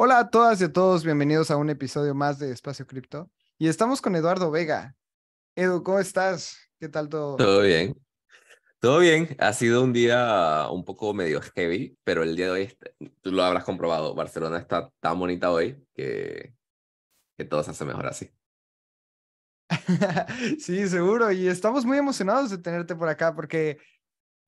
Hola a todas y a todos, bienvenidos a un episodio más de Espacio Cripto. Y estamos con Eduardo Vega. Edu, ¿cómo estás? ¿Qué tal todo? Todo bien. Todo bien. Ha sido un día un poco medio heavy, pero el día de hoy, tú lo habrás comprobado, Barcelona está tan bonita hoy que, que todo se hace mejor así. sí, seguro. Y estamos muy emocionados de tenerte por acá porque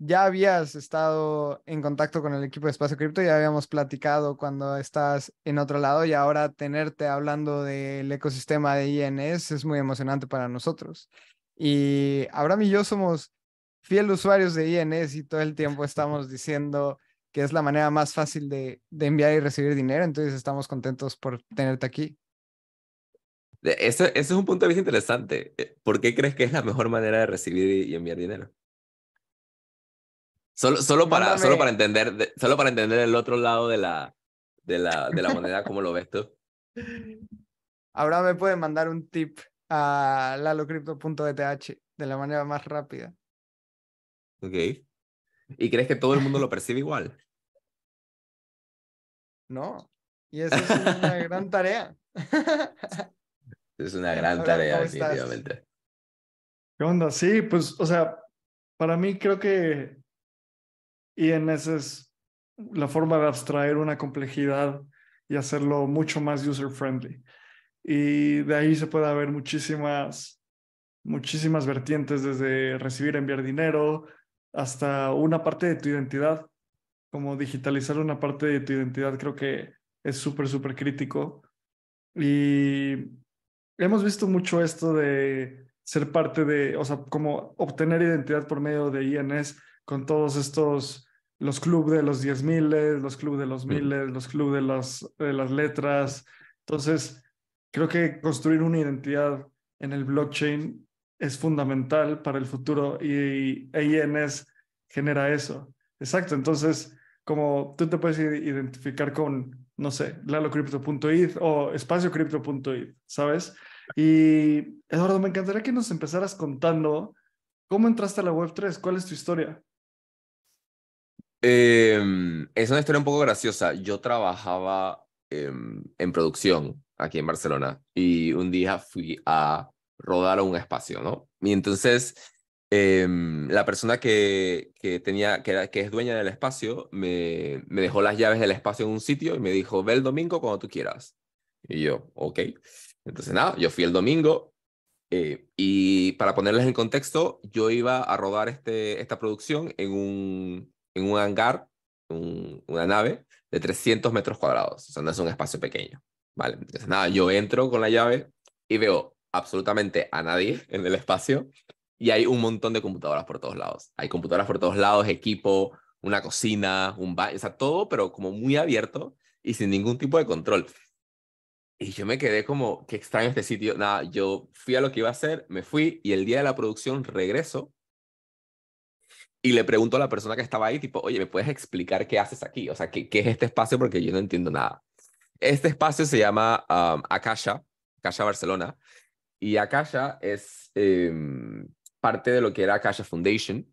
ya habías estado en contacto con el equipo de Espacio Cripto, ya habíamos platicado cuando estás en otro lado y ahora tenerte hablando del ecosistema de INS es muy emocionante para nosotros. Y Abraham y yo somos fieles usuarios de INS y todo el tiempo estamos diciendo que es la manera más fácil de, enviar y recibir dinero, entonces estamos contentos por tenerte aquí. E, ese es un punto de vista interesante. E, ¿Por qué crees que es la mejor manera de recibir y enviar dinero? Solo, para, solo, para entender, solo para entender el otro lado de la, de la, de la moneda, ¿cómo lo ves tú? Ahora me puedes mandar un tip a lalocrypto.eth de la manera más rápida. Ok. ¿Y crees que todo el mundo lo percibe igual? No. Y eso es una gran tarea. es una gran tarea, definitivamente. ¿Qué onda? Sí, pues, o sea, para mí creo que y en es la forma de abstraer una complejidad y hacerlo mucho más user-friendly. Y de ahí se puede haber muchísimas, muchísimas vertientes, desde recibir, enviar dinero, hasta una parte de tu identidad. Como digitalizar una parte de tu identidad creo que es súper, súper crítico. Y hemos visto mucho esto de ser parte de, o sea, como obtener identidad por medio de INS con todos estos los clubes de los diez miles, los clubes de los miles, los clubes de las, letras. Entonces, creo que construir una identidad en el blockchain es fundamental para el futuro y, ains e genera eso. Exacto, entonces como tú te puedes identificar con, no sé, lalocrypto.it o espaciocrypto.it, ¿sabes? Y Eduardo, me encantaría que nos empezaras contando cómo entraste a la Web3, cuál es tu historia. Em, es una historia un poco graciosa. Yo trabajaba em, en producción aquí en Barcelona y un día fui a rodar a un espacio, ¿no? Y entonces em, la persona que, que tenía, que, es dueña del espacio, me, me dejó las llaves del espacio en un sitio y me dijo, ve el domingo cuando tú quieras. Y yo, ok. Entonces nada, yo fui el domingo eh, y para ponerles en contexto, yo iba a rodar este, esta producción en un, en un hangar, una nave de 300 metros cuadrados, o sea, no es un espacio pequeño, ¿vale? Entonces, nada, yo entro con la llave y veo absolutamente a nadie en el espacio y hay un montón de computadoras por todos lados. Hay computadoras por todos lados, equipo, una cocina, un baño, o sea, todo, pero como muy abierto y sin ningún tipo de control. Y yo me quedé como, qué extraño este sitio. Nada, yo fui a lo que iba a hacer, me fui y el día de la producción regreso y le pregunto a la persona que estaba ahí, tipo, oye, ¿me puedes explicar qué haces aquí? O sea, ¿qué, qué es este espacio? Porque yo no entiendo nada. Este espacio se llama um, Akasha, Barcelona, y Akasha es em, parte de lo que era ACASHA Foundation,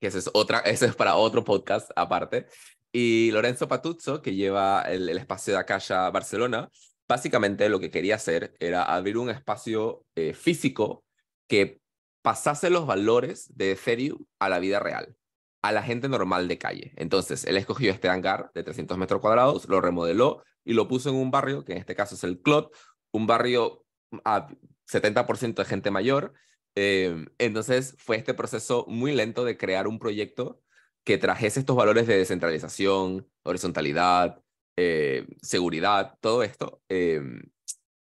que ese es, otra, es para otro podcast aparte, y Lorenzo Patuzzo, que lleva el, espacio de Akasha Barcelona, básicamente lo que quería hacer era abrir un espacio eh, físico que pasase los valores de Ethereum a la vida real, a la gente normal de calle. Entonces, él escogió este hangar de 300 metros cuadrados, lo remodeló y lo puso en un barrio, que en este caso es el Clot, un barrio a 70% de gente mayor. Em, entonces, fue este proceso muy lento de crear un proyecto que trajese estos valores de descentralización, horizontalidad, eh, seguridad, todo esto, em,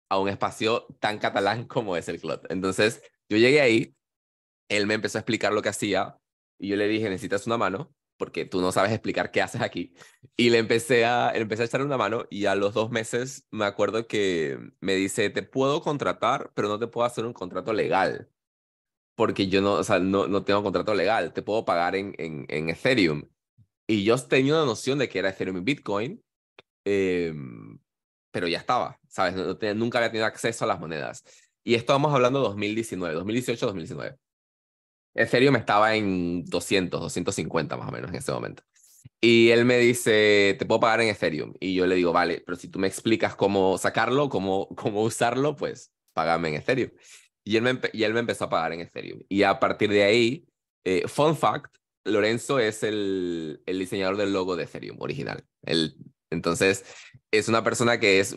a un espacio tan catalán como es el Clot. Entonces, yo llegué ahí él me empezó a explicar lo que hacía y yo le dije, necesitas una mano porque tú no sabes explicar qué haces aquí. Y le empecé a, empecé a echar una mano y a los dos meses me acuerdo que me dice, te puedo contratar, pero no te puedo hacer un contrato legal, porque yo no, o sea, no, no tengo contrato legal, te puedo pagar en, en, en Ethereum. Y yo tenía una noción de que era Ethereum y Bitcoin, em, pero ya estaba, ¿sabes? nunca había tenido acceso a las monedas. Y estábamos hablando de 2019, 2018, 2019. Ethereum estaba en 200, 250 más o menos en ese momento. Y él me dice, te puedo pagar en Ethereum. Y yo le digo, vale, pero si tú me explicas cómo sacarlo, cómo, cómo usarlo, pues págame en Ethereum. Y él, me y él me empezó a pagar en Ethereum. Y a partir de ahí, eh, fun fact, Lorenzo es el, el diseñador del logo de Ethereum original. El, entonces, es una persona que es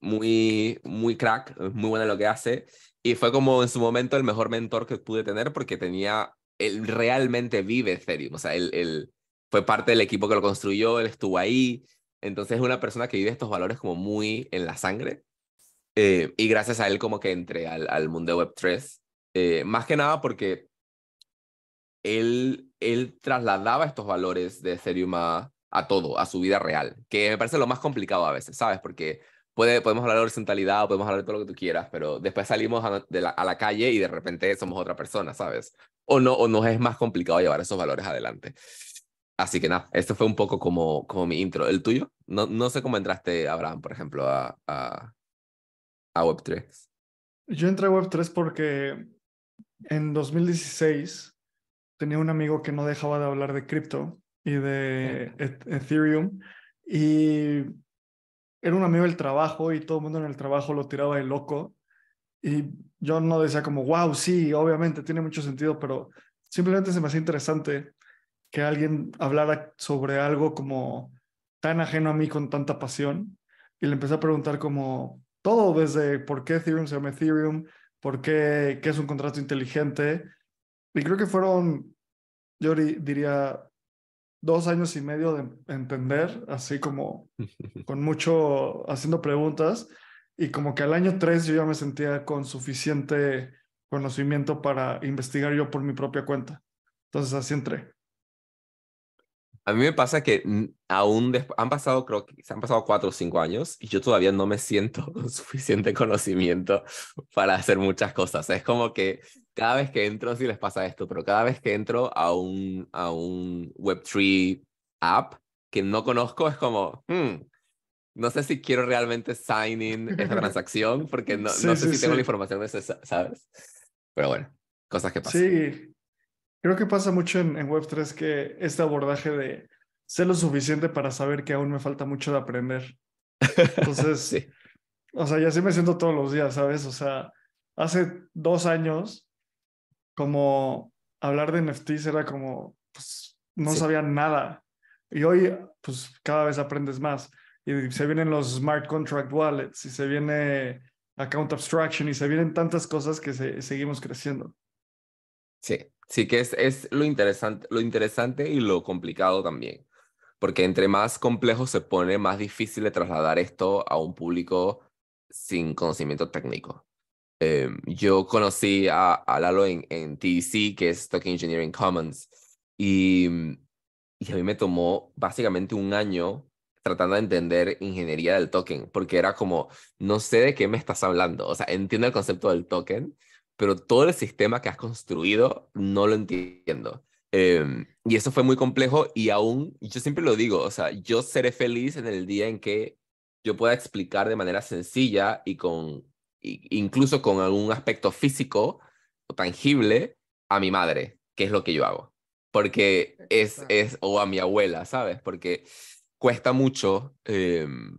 muy, muy crack, muy buena en lo que hace y fue como en su momento el mejor mentor que pude tener porque tenía, él realmente vive Ethereum, o sea, él, fue parte del equipo que lo construyó, él estuvo ahí, entonces es una persona que vive estos valores como muy en la sangre. Eh, y gracias a él como que entré al, mundo de Web3, eh, más que nada porque él, él trasladaba estos valores de Ethereum a todo, a su vida real, que me parece lo más complicado a veces, ¿sabes? Porque podemos hablar de horizontalidad o podemos hablar de todo lo que tú quieras, pero después salimos a, de la, a la calle y de repente somos otra persona, ¿sabes? O no, o nos es más complicado llevar esos valores adelante. Así que nada, esto fue un poco como, como mi intro. ¿El tuyo? No, no sé cómo entraste, Abraham, por ejemplo, a, a, a Web3. Yo entré a Web3 porque en 2016 tenía un amigo que no dejaba de hablar de cripto y de e-, Ethereum y era un amigo del trabajo y todo el mundo en el trabajo lo tiraba de loco. Y yo no decía como, wow, sí, obviamente tiene mucho sentido, pero simplemente se me hacía interesante que alguien hablara sobre algo como tan ajeno a mí con tanta pasión. Y le empecé a preguntar como todo desde por qué Ethereum se llama Ethereum, por qué, qué es un contrato inteligente. Y creo que fueron, yo diría, dos años y medio de entender, así como con mucho haciendo preguntas y como que al año tres yo ya me sentía con suficiente conocimiento para investigar yo por mi propia cuenta. Entonces así entré. A mí me pasa que aún han pasado, creo que se han pasado cuatro o cinco años y yo todavía no me siento con suficiente conocimiento para hacer muchas cosas. Es como que cada vez que entro, sí les pasa esto, pero cada vez que entro a un, a un Web3 app que no conozco, es como, hmm, no sé si quiero realmente sign in esta transacción, porque no, no sé si tengo la información necesaria, ¿sabes? Pero bueno, cosas que pasan. Sí, creo que pasa mucho en, en Web3 que este abordaje de sé lo suficiente para saber que aún me falta mucho de aprender. Entonces, o sea, ya así me siento todos los días, ¿sabes? O sea, hace dos años como hablar de NFTs era como, pues, no sabía nada. Y hoy, pues, cada vez aprendes más. Y se vienen los smart contract wallets, y se viene account abstraction, y se vienen tantas cosas que seguimos creciendo. Sí, sí que es, lo, interesante, lo interesante y lo complicado también. Porque entre más complejo se pone, más difícil de trasladar esto a un público sin conocimiento técnico. Em, yo conocí a, a Lalo en, en que es Token Engineering Commons, mm, y, a mí me tomó básicamente un año tratando de entender ingeniería del token, porque era como, no sé de qué me estás hablando, o sea, entiendo el concepto del token, pero todo el sistema que has construido no lo entiendo. Em, y eso fue muy complejo y aún, yo siempre lo digo, o sea, yo seré feliz en el día en que yo pueda explicar de manera sencilla y con incluso con algún aspecto físico o tangible, a mi madre, que es lo que yo hago. Porque es, es o a mi abuela, ¿sabes? Porque cuesta mucho em,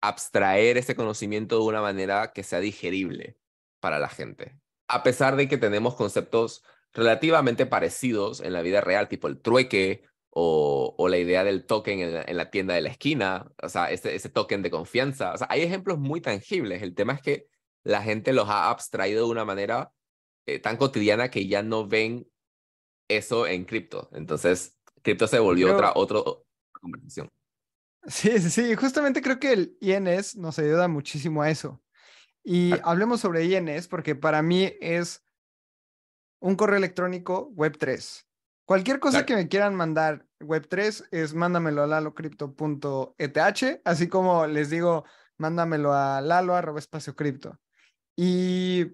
abstraer ese conocimiento de una manera que sea digerible para la gente. A pesar de que tenemos conceptos relativamente parecidos en la vida real, tipo el trueque o, la idea del token en la, tienda de la esquina, o sea, ese, token de confianza. hay ejemplos muy tangibles. El tema es que la gente los ha abstraído de una manera eh, tan cotidiana que ya no ven eso en cripto. Entonces, cripto se volvió otra, conversación. Sí, sí, sí, justamente creo que el INS nos ayuda muchísimo a eso. Y hablemos sobre INS porque para mí es un correo electrónico Web3. Cualquier cosa que me quieran mandar Web3 es mándamelo a lalocrypto.eth, así como les digo, mándamelo a lalo cripto. Y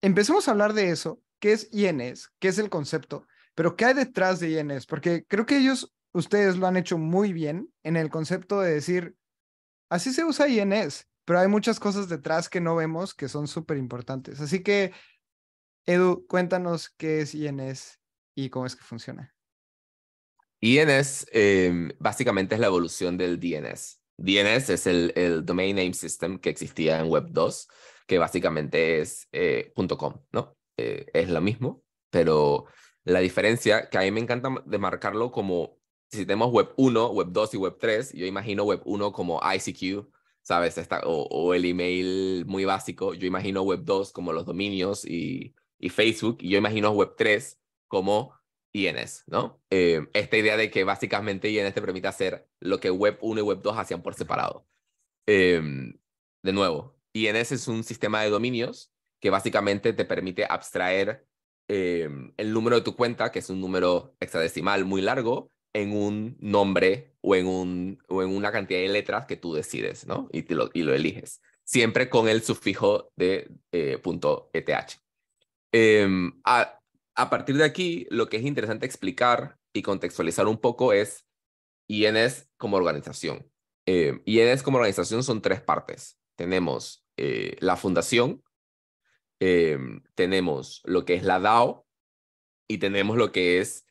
empecemos a hablar de eso, qué es INS, qué es el concepto, pero qué hay detrás de INS, porque creo que ellos, ustedes lo han hecho muy bien en el concepto de decir, así se usa INS, pero hay muchas cosas detrás que no vemos que son súper importantes. Así que, Edu, cuéntanos qué es INS y cómo es que funciona. INS em, básicamente es la evolución del DNS. DNS es el, el Domain Name System que existía en Web 2 que básicamente es eh, .com, ¿no? Eh, es lo mismo, pero la diferencia que a mí me encanta de marcarlo como si tenemos web 1, web 2 y web 3, yo imagino web 1 como ICQ, ¿sabes? o, el email muy básico, yo imagino web 2 como los dominios y, Facebook, y yo imagino web 3 como INS, ¿no? Eh, esta idea de que básicamente INS te permite hacer lo que web 1 y web 2 hacían por separado. Em, de nuevo, ese es un sistema de dominios que básicamente te permite abstraer em, el número de tu cuenta, que es un número hexadecimal muy largo, en un nombre o en, un, o en una cantidad de letras que tú decides, ¿no? Y, lo, y lo eliges, siempre con el sufijo de .eth. E em, a, partir de aquí, lo que es interesante explicar y contextualizar un poco es INS como organización. Eh, em, INS como organización son tres partes. Tenemos eh, la fundación, em, tenemos lo que es la DAO y tenemos lo que es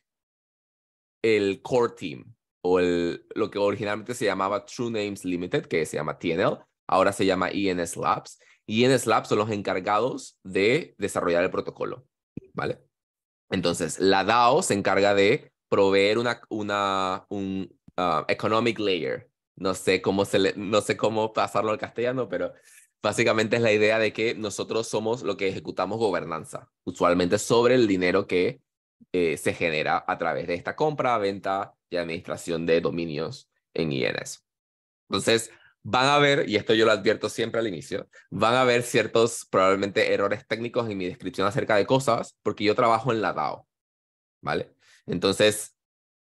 el core team o el, lo que originalmente se llamaba True Names Limited, que se llama TNL, ahora se llama INS Labs. INS Labs son los encargados de desarrollar el protocolo, ¿vale? Entonces, la DAO se encarga de proveer una, una un ah, economic layer. No sé cómo se no sé cómo pasarlo al castellano, pero Básicamente es la idea de que nosotros somos lo que ejecutamos gobernanza, usualmente sobre el dinero que eh, se genera a través de esta compra, venta y administración de dominios en INS. Entonces, van a ver, y esto yo lo advierto siempre al inicio, van a ver ciertos probablemente errores técnicos en mi descripción acerca de cosas, porque yo trabajo en la DAO, ¿vale? Entonces,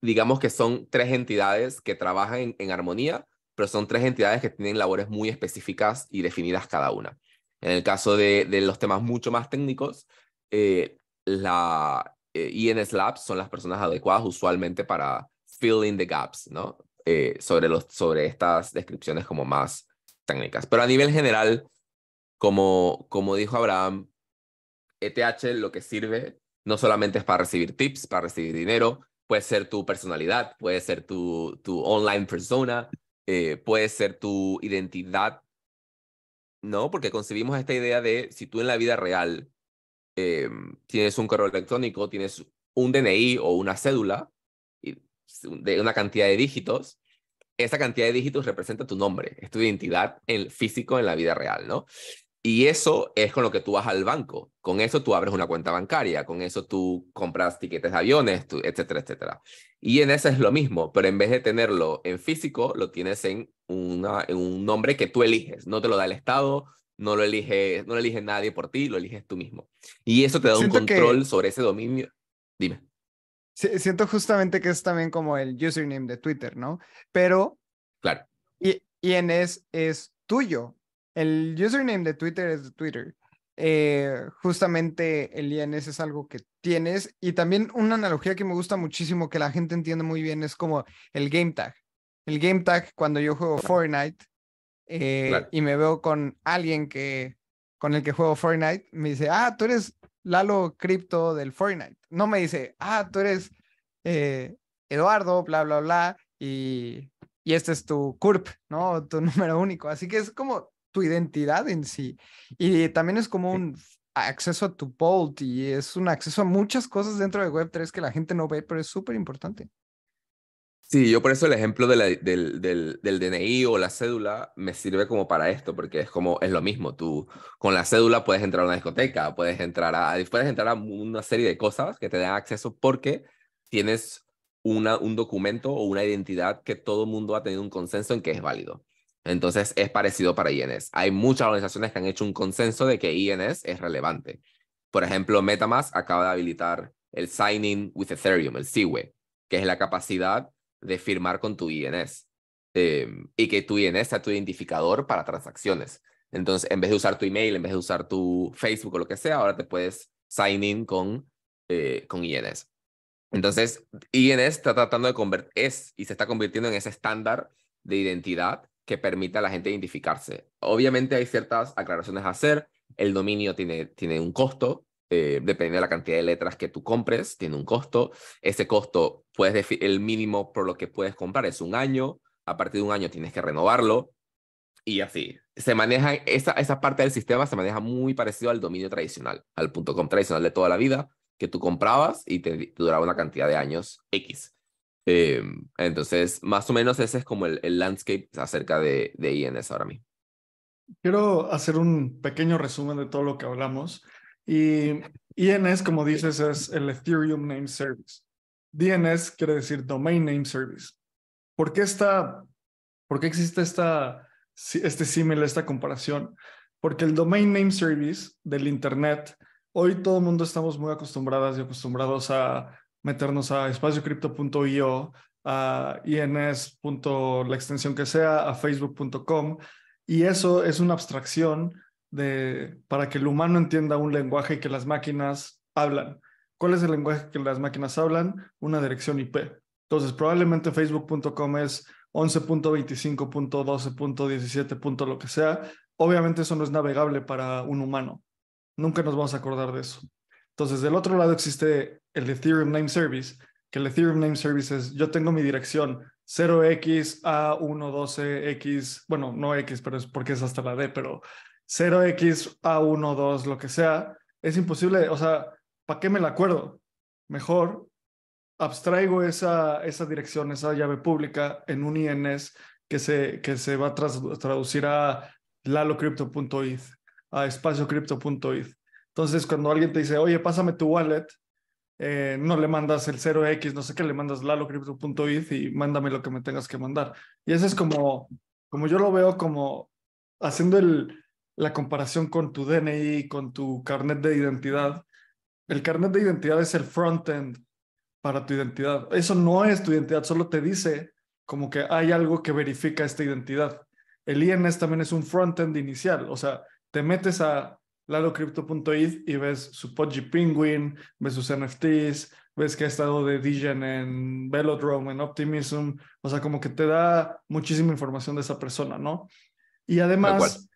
digamos que son tres entidades que trabajan en armonía pero son tres entidades que tienen labores muy específicas y definidas cada una. En el caso de, los temas mucho más técnicos, eh, la INS eh, e Labs son las personas adecuadas usualmente para filling the gaps, ¿no? Eh, sobre, los, sobre estas descripciones como más técnicas. Pero a nivel general, como, como dijo Abraham, ETH lo que sirve no solamente es para recibir tips, para recibir dinero, puede ser tu personalidad, puede ser tu, tu online persona, eh, puede ser tu identidad, ¿no? Porque concebimos esta idea de si tú en la vida real em, tienes un correo electrónico, tienes un DNI o una cédula de una cantidad de dígitos, esa cantidad de dígitos representa tu nombre, es tu identidad en, físico en la vida real, ¿no? Y eso es con lo que tú vas al banco. Con eso tú abres una cuenta bancaria, con eso tú compras tiquetes de aviones, etcétera, etcétera. Y en eso es lo mismo, pero en vez de tenerlo en físico, lo tienes en, una, en un nombre que tú eliges. No te lo da el Estado, no lo elige, no lo elige nadie por ti, lo eliges tú mismo. Y eso te da un control sobre ese dominio. Dime. Siento justamente que es también como el username de Twitter, ¿no? Pero. Claro. Y, y en es, es tuyo, el username de Twitter es de Twitter. Eh, justamente el INS es algo que tienes. Y también una analogía que me gusta muchísimo, que la gente entiende muy bien, es como el game tag. El game tag, cuando yo juego Fortnite eh, y me veo con alguien que con el que juego Fortnite, me dice, ah, tú eres Lalo Crypto del Fortnite. No me dice, ah, tú eres eh, Eduardo, bla, bla, bla, y, y este es tu CURP, ¿no? Tu número único. Así que es como tu identidad en sí. Y también es como un acceso a tu vault y es un acceso a muchas cosas dentro de Web3 que la gente no ve, pero es súper importante. Sí, yo por eso el ejemplo de la, del, del, del, DNI o la cédula me sirve como para esto, porque es como, es lo mismo, tú con la cédula puedes entrar a una discoteca, puedes entrar a, puedes entrar a una serie de cosas que te dan acceso porque tienes una, un documento o una identidad que todo el mundo ha tenido un consenso en que es válido. Entonces es parecido para INS. Hay muchas organizaciones que han hecho un consenso de que INS es relevante. Por ejemplo, Metamask acaba de habilitar el Signing with Ethereum, el SIWE, que es la capacidad de firmar con tu INS em, y que tu INS sea tu identificador para transacciones. Entonces, en vez de usar tu email, en vez de usar tu Facebook o lo que sea, ahora te puedes sign in con, eh, con INS. Entonces, INS está tratando de convertir, es y se está convirtiendo en ese estándar de identidad que permita a la gente identificarse. Obviamente hay ciertas aclaraciones a hacer. El dominio tiene, tiene un costo, eh, depende dependiendo de la cantidad de letras que tú compres, tiene un costo. Ese costo, puedes el mínimo por lo que puedes comprar es un año. A partir de un año tienes que renovarlo y así. Se maneja, esa, esa parte del sistema se maneja muy parecido al dominio tradicional, al .com tradicional de toda la vida, que tú comprabas y te duraba una cantidad de años X. Em, entonces, más o menos ese es como el, landscape acerca de, de INS ahora mismo. Quiero hacer un pequeño resumen de todo lo que hablamos. Y INS, como dices, es el Ethereum Name Service. DNS quiere decir Domain Name Service. ¿Por qué, está, por qué existe esta, este símil, esta comparación? Porque el Domain Name Service del Internet, hoy todo el mundo estamos muy acostumbrados y acostumbrados a meternos a espaciocripto.io, a ins. la extensión que sea, a facebook.com. Y eso es una abstracción de, para que el humano entienda un lenguaje que las máquinas hablan. ¿Cuál es el lenguaje que las máquinas hablan? Una dirección IP. Entonces, probablemente facebook.com es 11.25.12.17. lo que sea. Obviamente eso no es navegable para un humano. Nunca nos vamos a acordar de eso. Entonces, del otro lado existe el Ethereum Name Service, que el Ethereum Name Service es, yo tengo mi dirección 0xA112X, x bueno, no X, pero es porque es hasta la D, pero 0xA12, x lo que sea, es imposible, o sea, ¿para qué me la acuerdo? Mejor abstraigo esa, dirección, esa llave pública en un INS que se, que se va a traducir a lalocrypto.eth, a espaciocrypto.eth. Entonces, cuando alguien te dice, oye, pásame tu wallet, eh, no le mandas el 0x, no sé qué, le mandas lalocrypto.eth y mándame lo que me tengas que mandar. Y ese es como, como yo lo veo, como haciendo el, la comparación con tu DNI, con tu carnet de identidad. El carnet de identidad es el frontend para tu identidad. Eso no es tu identidad, solo te dice como que hay algo que verifica esta identidad. El INS también es un frontend inicial, o sea, te metes a lalocrypto.it y ves su Podgy Penguin, ves sus NFTs, ves que ha estado de Dijon en Velodrome, en Optimism, o sea, como que te da muchísima información de esa persona, ¿no? Y además,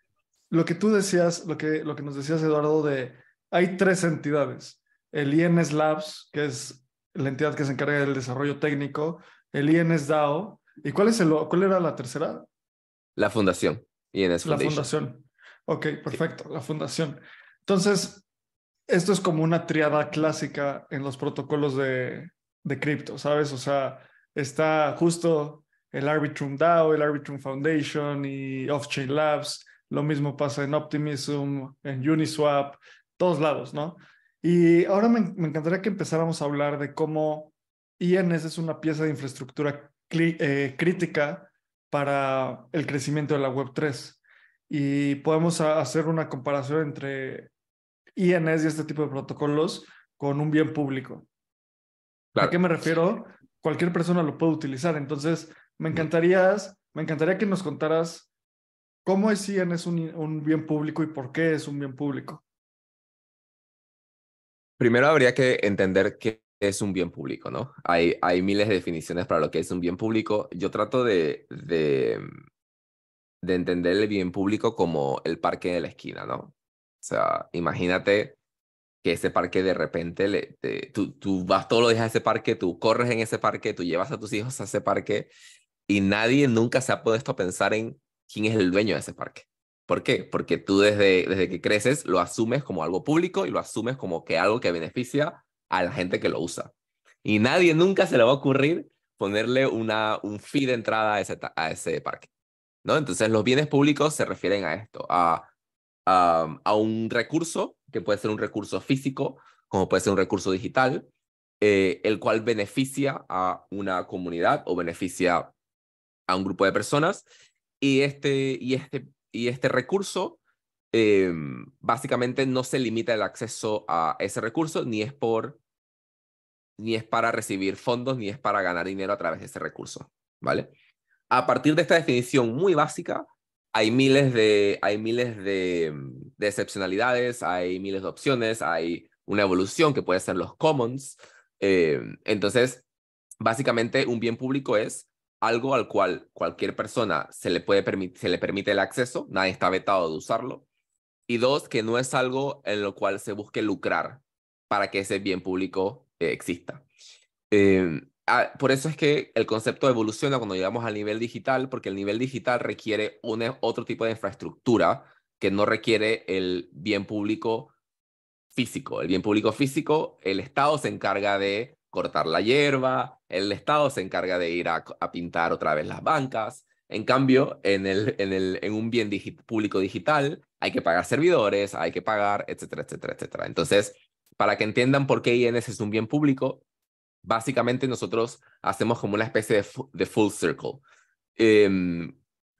lo que tú decías, lo que, lo que nos decías, Eduardo, de hay tres entidades. El INS Labs, que es la entidad que se encarga del desarrollo técnico, el INS DAO, ¿y cuál, es el, cuál era la tercera? La fundación, INS Foundation. La fundación. Ok, perfecto, la fundación. Entonces, esto es como una triada clásica en los protocolos de, de cripto, ¿sabes? O sea, está justo el Arbitrum DAO, el Arbitrum Foundation y Offchain Labs. Lo mismo pasa en Optimism, en Uniswap, todos lados, ¿no? Y ahora me, encantaría que empezáramos a hablar de cómo INS es una pieza de infraestructura eh, crítica para el crecimiento de la Web3 y podemos hacer una comparación entre INS y este tipo de protocolos con un bien público. ¿A qué me refiero? Cualquier persona lo puede utilizar. Entonces, me encantaría, me encantaría que nos contaras cómo es INS un, un bien público y por qué es un bien público. Primero habría que entender qué es un bien público, ¿no? Hay, miles de definiciones para lo que es un bien público. Yo trato de de entender el bien público como el parque de la esquina, ¿no? O sea, imagínate que ese parque de repente, le, tú, vas todos los días a ese parque, tú corres en ese parque, tú llevas a tus hijos a ese parque y nadie nunca se ha puesto a pensar en quién es el dueño de ese parque. ¿Por qué? Porque tú desde, desde que creces lo asumes como algo público y lo asumes como que algo que beneficia a la gente que lo usa. Y nadie nunca se le va a ocurrir ponerle una, un fee de entrada ese, a ese parque. Entonces los bienes públicos se refieren a esto, a, a, un recurso, que puede ser un recurso físico, como puede ser un recurso digital, eh, el cual beneficia a una comunidad o beneficia a un grupo de personas. Y este, y este, y este recurso em, básicamente no se limita el acceso a ese recurso, ni es por ni es para recibir fondos, ni es para ganar dinero a través de ese recurso, ¿vale? a partir de esta definición muy básica, hay miles de, hay miles de, excepcionalidades, hay miles de opciones, hay una evolución que puede ser los commons. Em, entonces, básicamente, un bien público es algo al cual cualquier persona se le, puede se le permite el acceso, nadie está vetado de usarlo. Y dos, que no es algo en lo cual se busque lucrar para que ese bien público eh, exista. Em, Ah, por eso es que el concepto evoluciona cuando llegamos al nivel digital, porque el nivel digital requiere un, e, otro tipo de infraestructura que no requiere el bien público físico. El bien público físico, el Estado se encarga de cortar la hierba, el Estado se encarga de ir a, pintar otra vez las bancas. En cambio, en, el, en, el, en un bien público digital hay que pagar servidores, hay que pagar, etcétera, etcétera, etcétera. Entonces, para que entiendan por qué INS es un bien público, básicamente nosotros hacemos como una especie de, full circle. Em,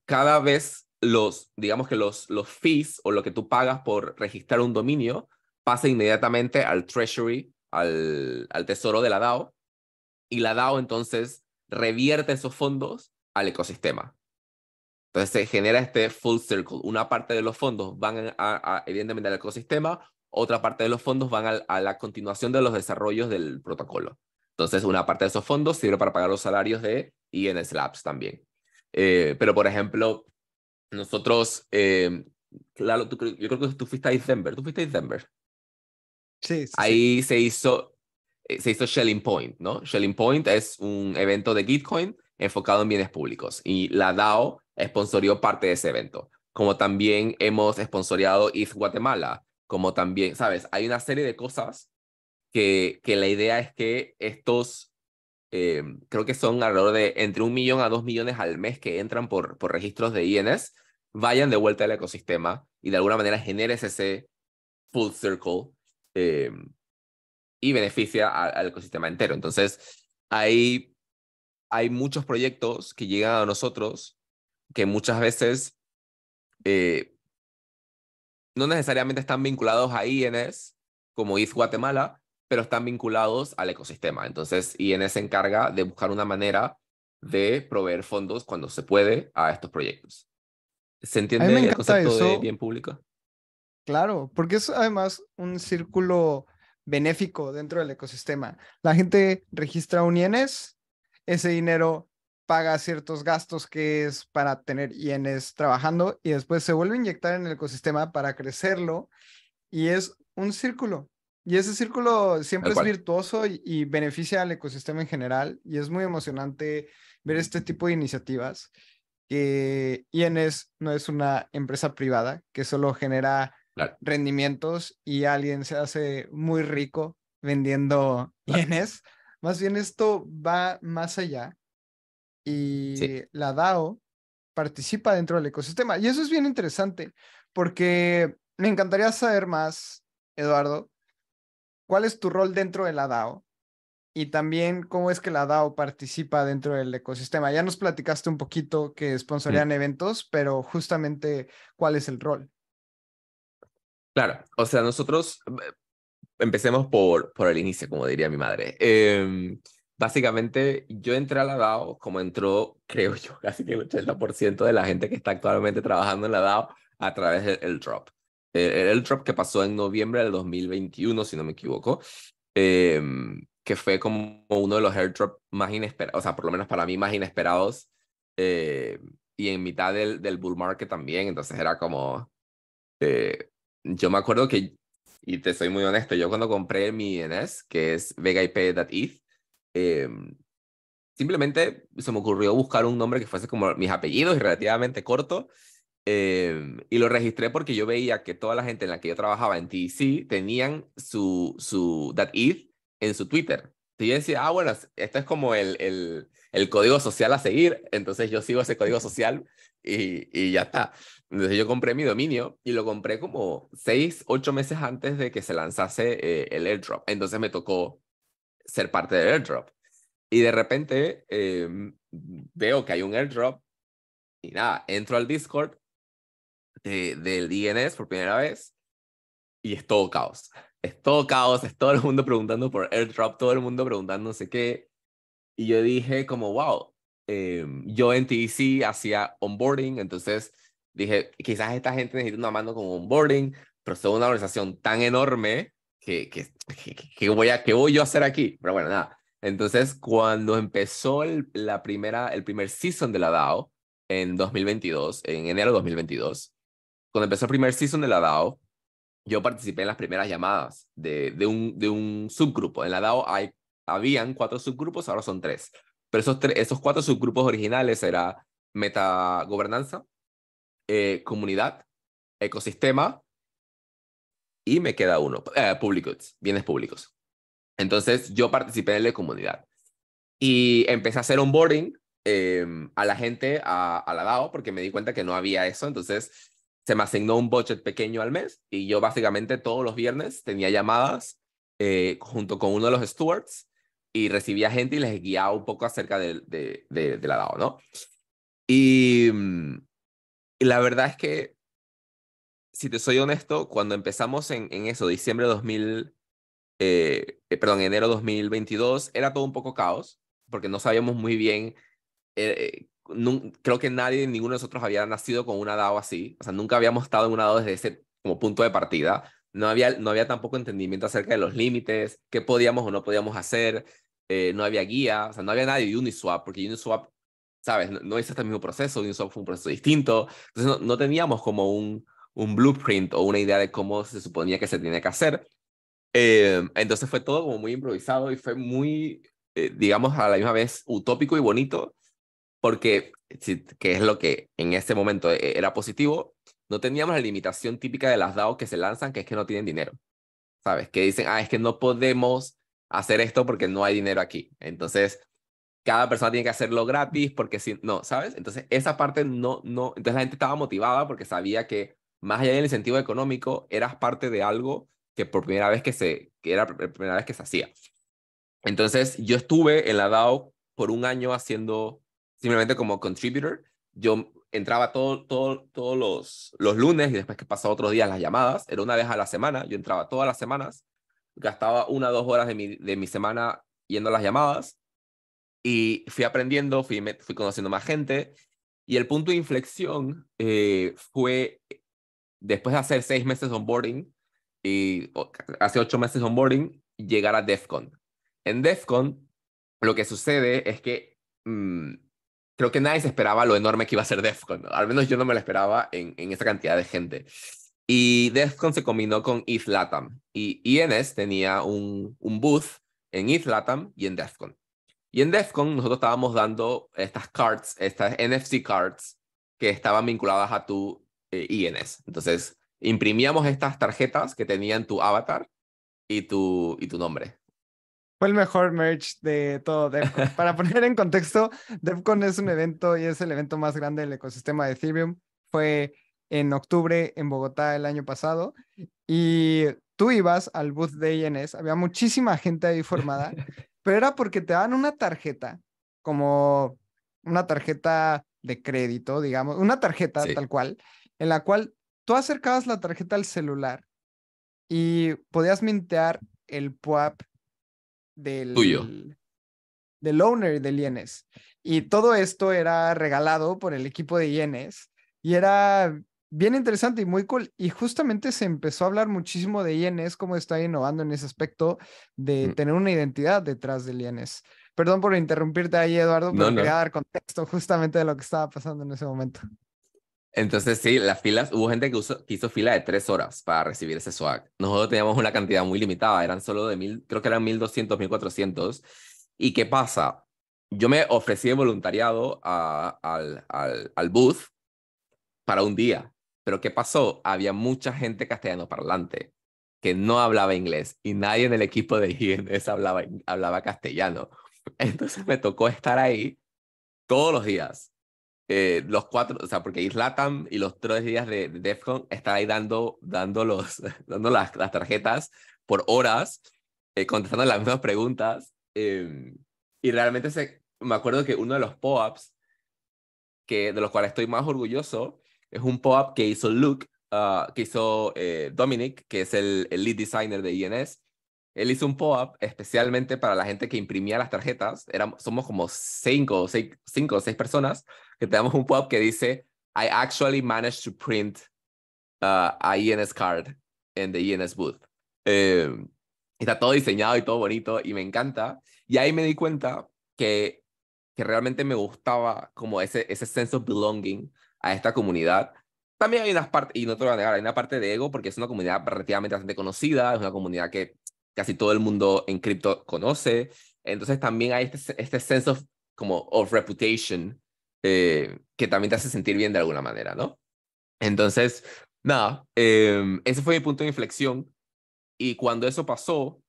cada vez los, digamos que los, los fees o lo que tú pagas por registrar un dominio pasa inmediatamente al treasury, al, tesoro de la DAO, y la DAO entonces revierte esos fondos al ecosistema. Entonces se genera este full circle. Una parte de los fondos van a, evidentemente al ecosistema, otra parte de los fondos van a la continuación de los desarrollos del protocolo. Entonces, una parte de esos fondos sirve para pagar los salarios de INS Labs también. Eh, pero, por ejemplo, nosotros, claro, em, yo creo que tú fuiste a Denver, tú fuiste a Denver. Sí, sí, Ahí se hizo eh, se hizo Shelling Point, ¿no? Shelling Point es un evento de Gitcoin enfocado en bienes públicos y la DAO sponsorió parte de ese evento, como también hemos sponsoreado ETH Guatemala, como también, ¿sabes? Hay una serie de cosas que, que la idea es que estos, eh, creo que son alrededor de entre un millón a dos millones al mes que entran por, por registros de INS, vayan de vuelta al ecosistema y de alguna manera generes ese full circle eh, y beneficia al ecosistema entero. Entonces, hay, hay muchos proyectos que llegan a nosotros que muchas veces eh, no necesariamente están vinculados a INS, como IF Guatemala, pero están vinculados al ecosistema. Entonces, INS se encarga de buscar una manera de proveer fondos cuando se puede a estos proyectos. ¿Se entiende el concepto de bien público? Claro, porque es además un círculo benéfico dentro del ecosistema. La gente registra un INS, ese dinero paga ciertos gastos que es para tener INS trabajando y después se vuelve a inyectar en el ecosistema para crecerlo y es un círculo. Y ese círculo siempre es virtuoso y, beneficia al ecosistema en general y es muy emocionante ver este tipo de iniciativas. Que INS no es una empresa privada que solo genera rendimientos y alguien se hace muy rico vendiendo INS. Más bien esto va más allá y la DAO participa dentro del ecosistema. Y eso es bien interesante porque me encantaría saber más, Eduardo, ¿Cuál es tu rol dentro de la DAO? Y también, ¿cómo es que la DAO participa dentro del ecosistema? Ya nos platicaste un poquito que sponsorían eventos, pero justamente, ¿cuál es el rol? Claro, o sea, nosotros eh, empecemos por, por el inicio, como diría mi madre. Em, básicamente, yo entré a la DAO como entró, creo yo, casi que el 80% de la gente que está actualmente trabajando en la DAO a través del drop. Eh, el drop que pasó en noviembre del 2021, si no me equivoco, em, que fue como uno de los airdrops más inesperados, o sea, por lo menos para mí más inesperados, eh, y en mitad del, del bull market también, entonces era como, eh, yo me acuerdo que, y te soy muy honesto, yo cuando compré mi INS, e que es vegaip.eth, em, simplemente se me ocurrió buscar un nombre que fuese como mis apellidos y relativamente corto, Em, y lo registré porque yo veía que toda la gente en la que yo trabajaba en TC tenían su, su that en su Twitter. Y yo decía, ah, bueno, esto es como el, el, el, código social a seguir, entonces yo sigo ese código social y, y ya está. Entonces yo compré mi dominio y lo compré como seis, ocho meses antes de que se lanzase eh, el airdrop. Entonces me tocó ser parte del airdrop. Y de repente em, veo que hay un airdrop y nada, entro al Discord del DNS por primera vez y es todo caos. Es todo caos, es todo el mundo preguntando por airdrop, todo el mundo preguntando no sé qué. Y yo dije como, wow, em, yo en TDC hacía onboarding, entonces dije, quizás esta gente necesita una mano con onboarding, pero soy una organización tan enorme que, que, voy a, qué voy yo a hacer aquí? Pero bueno, nada. Entonces, cuando empezó la primera, el primer season de la DAO en 2022, en enero de 2022, cuando empezó el primer season de la DAO, yo participé en las primeras llamadas de, un, de un subgrupo. En la DAO hay, habían cuatro subgrupos, ahora son tres. Pero esos, esos cuatro subgrupos originales era metagobernanza, eh, comunidad, ecosistema y me queda uno, eh, public goods, bienes públicos. Entonces yo participé en la comunidad y empecé a hacer onboarding em, a la gente, a, a la DAO, porque me di cuenta que no había eso. Entonces se me asignó un budget pequeño al mes y yo básicamente todos los viernes tenía llamadas eh, junto con uno de los stewards y recibía gente y les guiaba un poco acerca del de, de, la DAO, ¿no? Y, la verdad es que, si te soy honesto, cuando empezamos en, en eso, diciembre de eh, 2000, eh, perdón, enero de 2022, era todo un poco caos, porque no sabíamos muy bien creo que nadie, ninguno de nosotros había nacido con una DAO así, o sea, nunca habíamos estado en una DAO desde ese como punto de partida, no había, no había tampoco entendimiento acerca de los límites, qué podíamos o no podíamos hacer, eh, no había guía, o sea, no había nadie de Uniswap, porque Uniswap, ¿sabes? No, es este mismo proceso, Uniswap fue un proceso distinto, entonces no, teníamos como un, un blueprint o una idea de cómo se suponía que se tenía que hacer. Eh, entonces fue todo como muy improvisado y fue muy, eh, digamos, a la misma vez utópico y bonito, porque que es lo que en ese momento eh, era positivo, no teníamos la limitación típica de las DAO que se lanzan, que es que no tienen dinero. ¿Sabes? Que dicen, ah, es que no podemos hacer esto porque no hay dinero aquí. Entonces, cada persona tiene que hacerlo gratis porque si no, ¿sabes? Entonces, esa parte no, no, entonces la gente estaba motivada porque sabía que más allá del incentivo económico, eras parte de algo que por primera vez que se, que era la primera vez que se hacía. Entonces, yo estuve en la DAO por un año haciendo simplemente como contributor, yo entraba todos todo, todos los, los lunes y después que pasaba otros días las llamadas, era una vez a la semana, yo entraba todas las semanas, gastaba una o dos horas de mi, de mi semana yendo a las llamadas y fui aprendiendo, fui, fui conociendo más gente y el punto de inflexión eh, fue después de hacer seis meses onboarding y hace ocho meses onboarding, llegar a DEFCON. En DEFCON lo que sucede es que mm, creo que nadie se esperaba lo enorme que iba a ser DEFCON, al menos yo no me lo esperaba en, esa cantidad de gente. Y DEFCON se combinó con ETH Latam, y INS tenía un, booth en ETH Latam y en DEFCON. Y en DEFCON nosotros estábamos dando estas cards, estas NFC cards, que estaban vinculadas a tu eh, ines Entonces, imprimíamos estas tarjetas que tenían tu avatar y tu, y tu nombre. Fue el mejor merch de todo DevCon. Para poner en contexto, DevCon es un evento y es el evento más grande del ecosistema de Ethereum. Fue en octubre en Bogotá el año pasado y tú ibas al booth de INS, había muchísima gente ahí formada, pero era porque te daban una tarjeta, como una tarjeta de crédito, digamos, una tarjeta tal cual, en la cual tú acercabas la tarjeta al celular y podías mintear el PUAP del, owner del Lienes Y todo esto era regalado por el equipo de ienes y era bien interesante y muy cool. Y justamente se empezó a hablar muchísimo de Yenes, cómo está innovando en ese aspecto de mm. tener una identidad detrás del Lienes Perdón por interrumpirte ahí, Eduardo, pero dar contexto justamente de lo que estaba pasando en ese momento. Entonces, sí, las filas, hubo gente que, hizo fila de tres horas para recibir ese swag. Nosotros teníamos una cantidad muy limitada, eran solo de mil, creo que eran mil doscientos, mil cuatrocientos. ¿Y qué pasa? Yo me ofrecí de voluntariado al, al, booth para un día, pero ¿qué pasó? Había mucha gente castellano parlante que no hablaba inglés y nadie en el equipo de INS hablaba, hablaba castellano. Entonces me tocó estar ahí todos los días eh, los cuatro, o sea, porque Islatam y los tres días de, DEFCON están ahí dando, dando, los, dando las, las tarjetas por horas, eh, contestando las mismas preguntas. Em, y realmente se, me acuerdo que uno de los pop que, de los cuales estoy más orgulloso, es un pop-up que hizo Luke, ah, que hizo eh, Dominic, que es el, lead designer de INS. Él hizo un pop-up especialmente para la gente que imprimía las tarjetas. Éramos, somos como cinco, seis, cinco o seis personas que tenemos un pop que dice, I actually managed to print uh, a ENS card in the ENS booth. Em, está todo diseñado y todo bonito y me encanta. Y ahí me di cuenta que, que realmente me gustaba como ese, ese sense of belonging a esta comunidad. También hay unas partes, y no te lo voy a negar, hay una parte de ego porque es una comunidad relativamente bastante conocida, es una comunidad que casi todo el mundo en cripto conoce. Entonces también hay este, este sense of, como, of reputation eh, que también te hace sentir bien de alguna manera, ¿no? Entonces, nada, em, ese fue mi punto de inflexión. Y cuando eso pasó,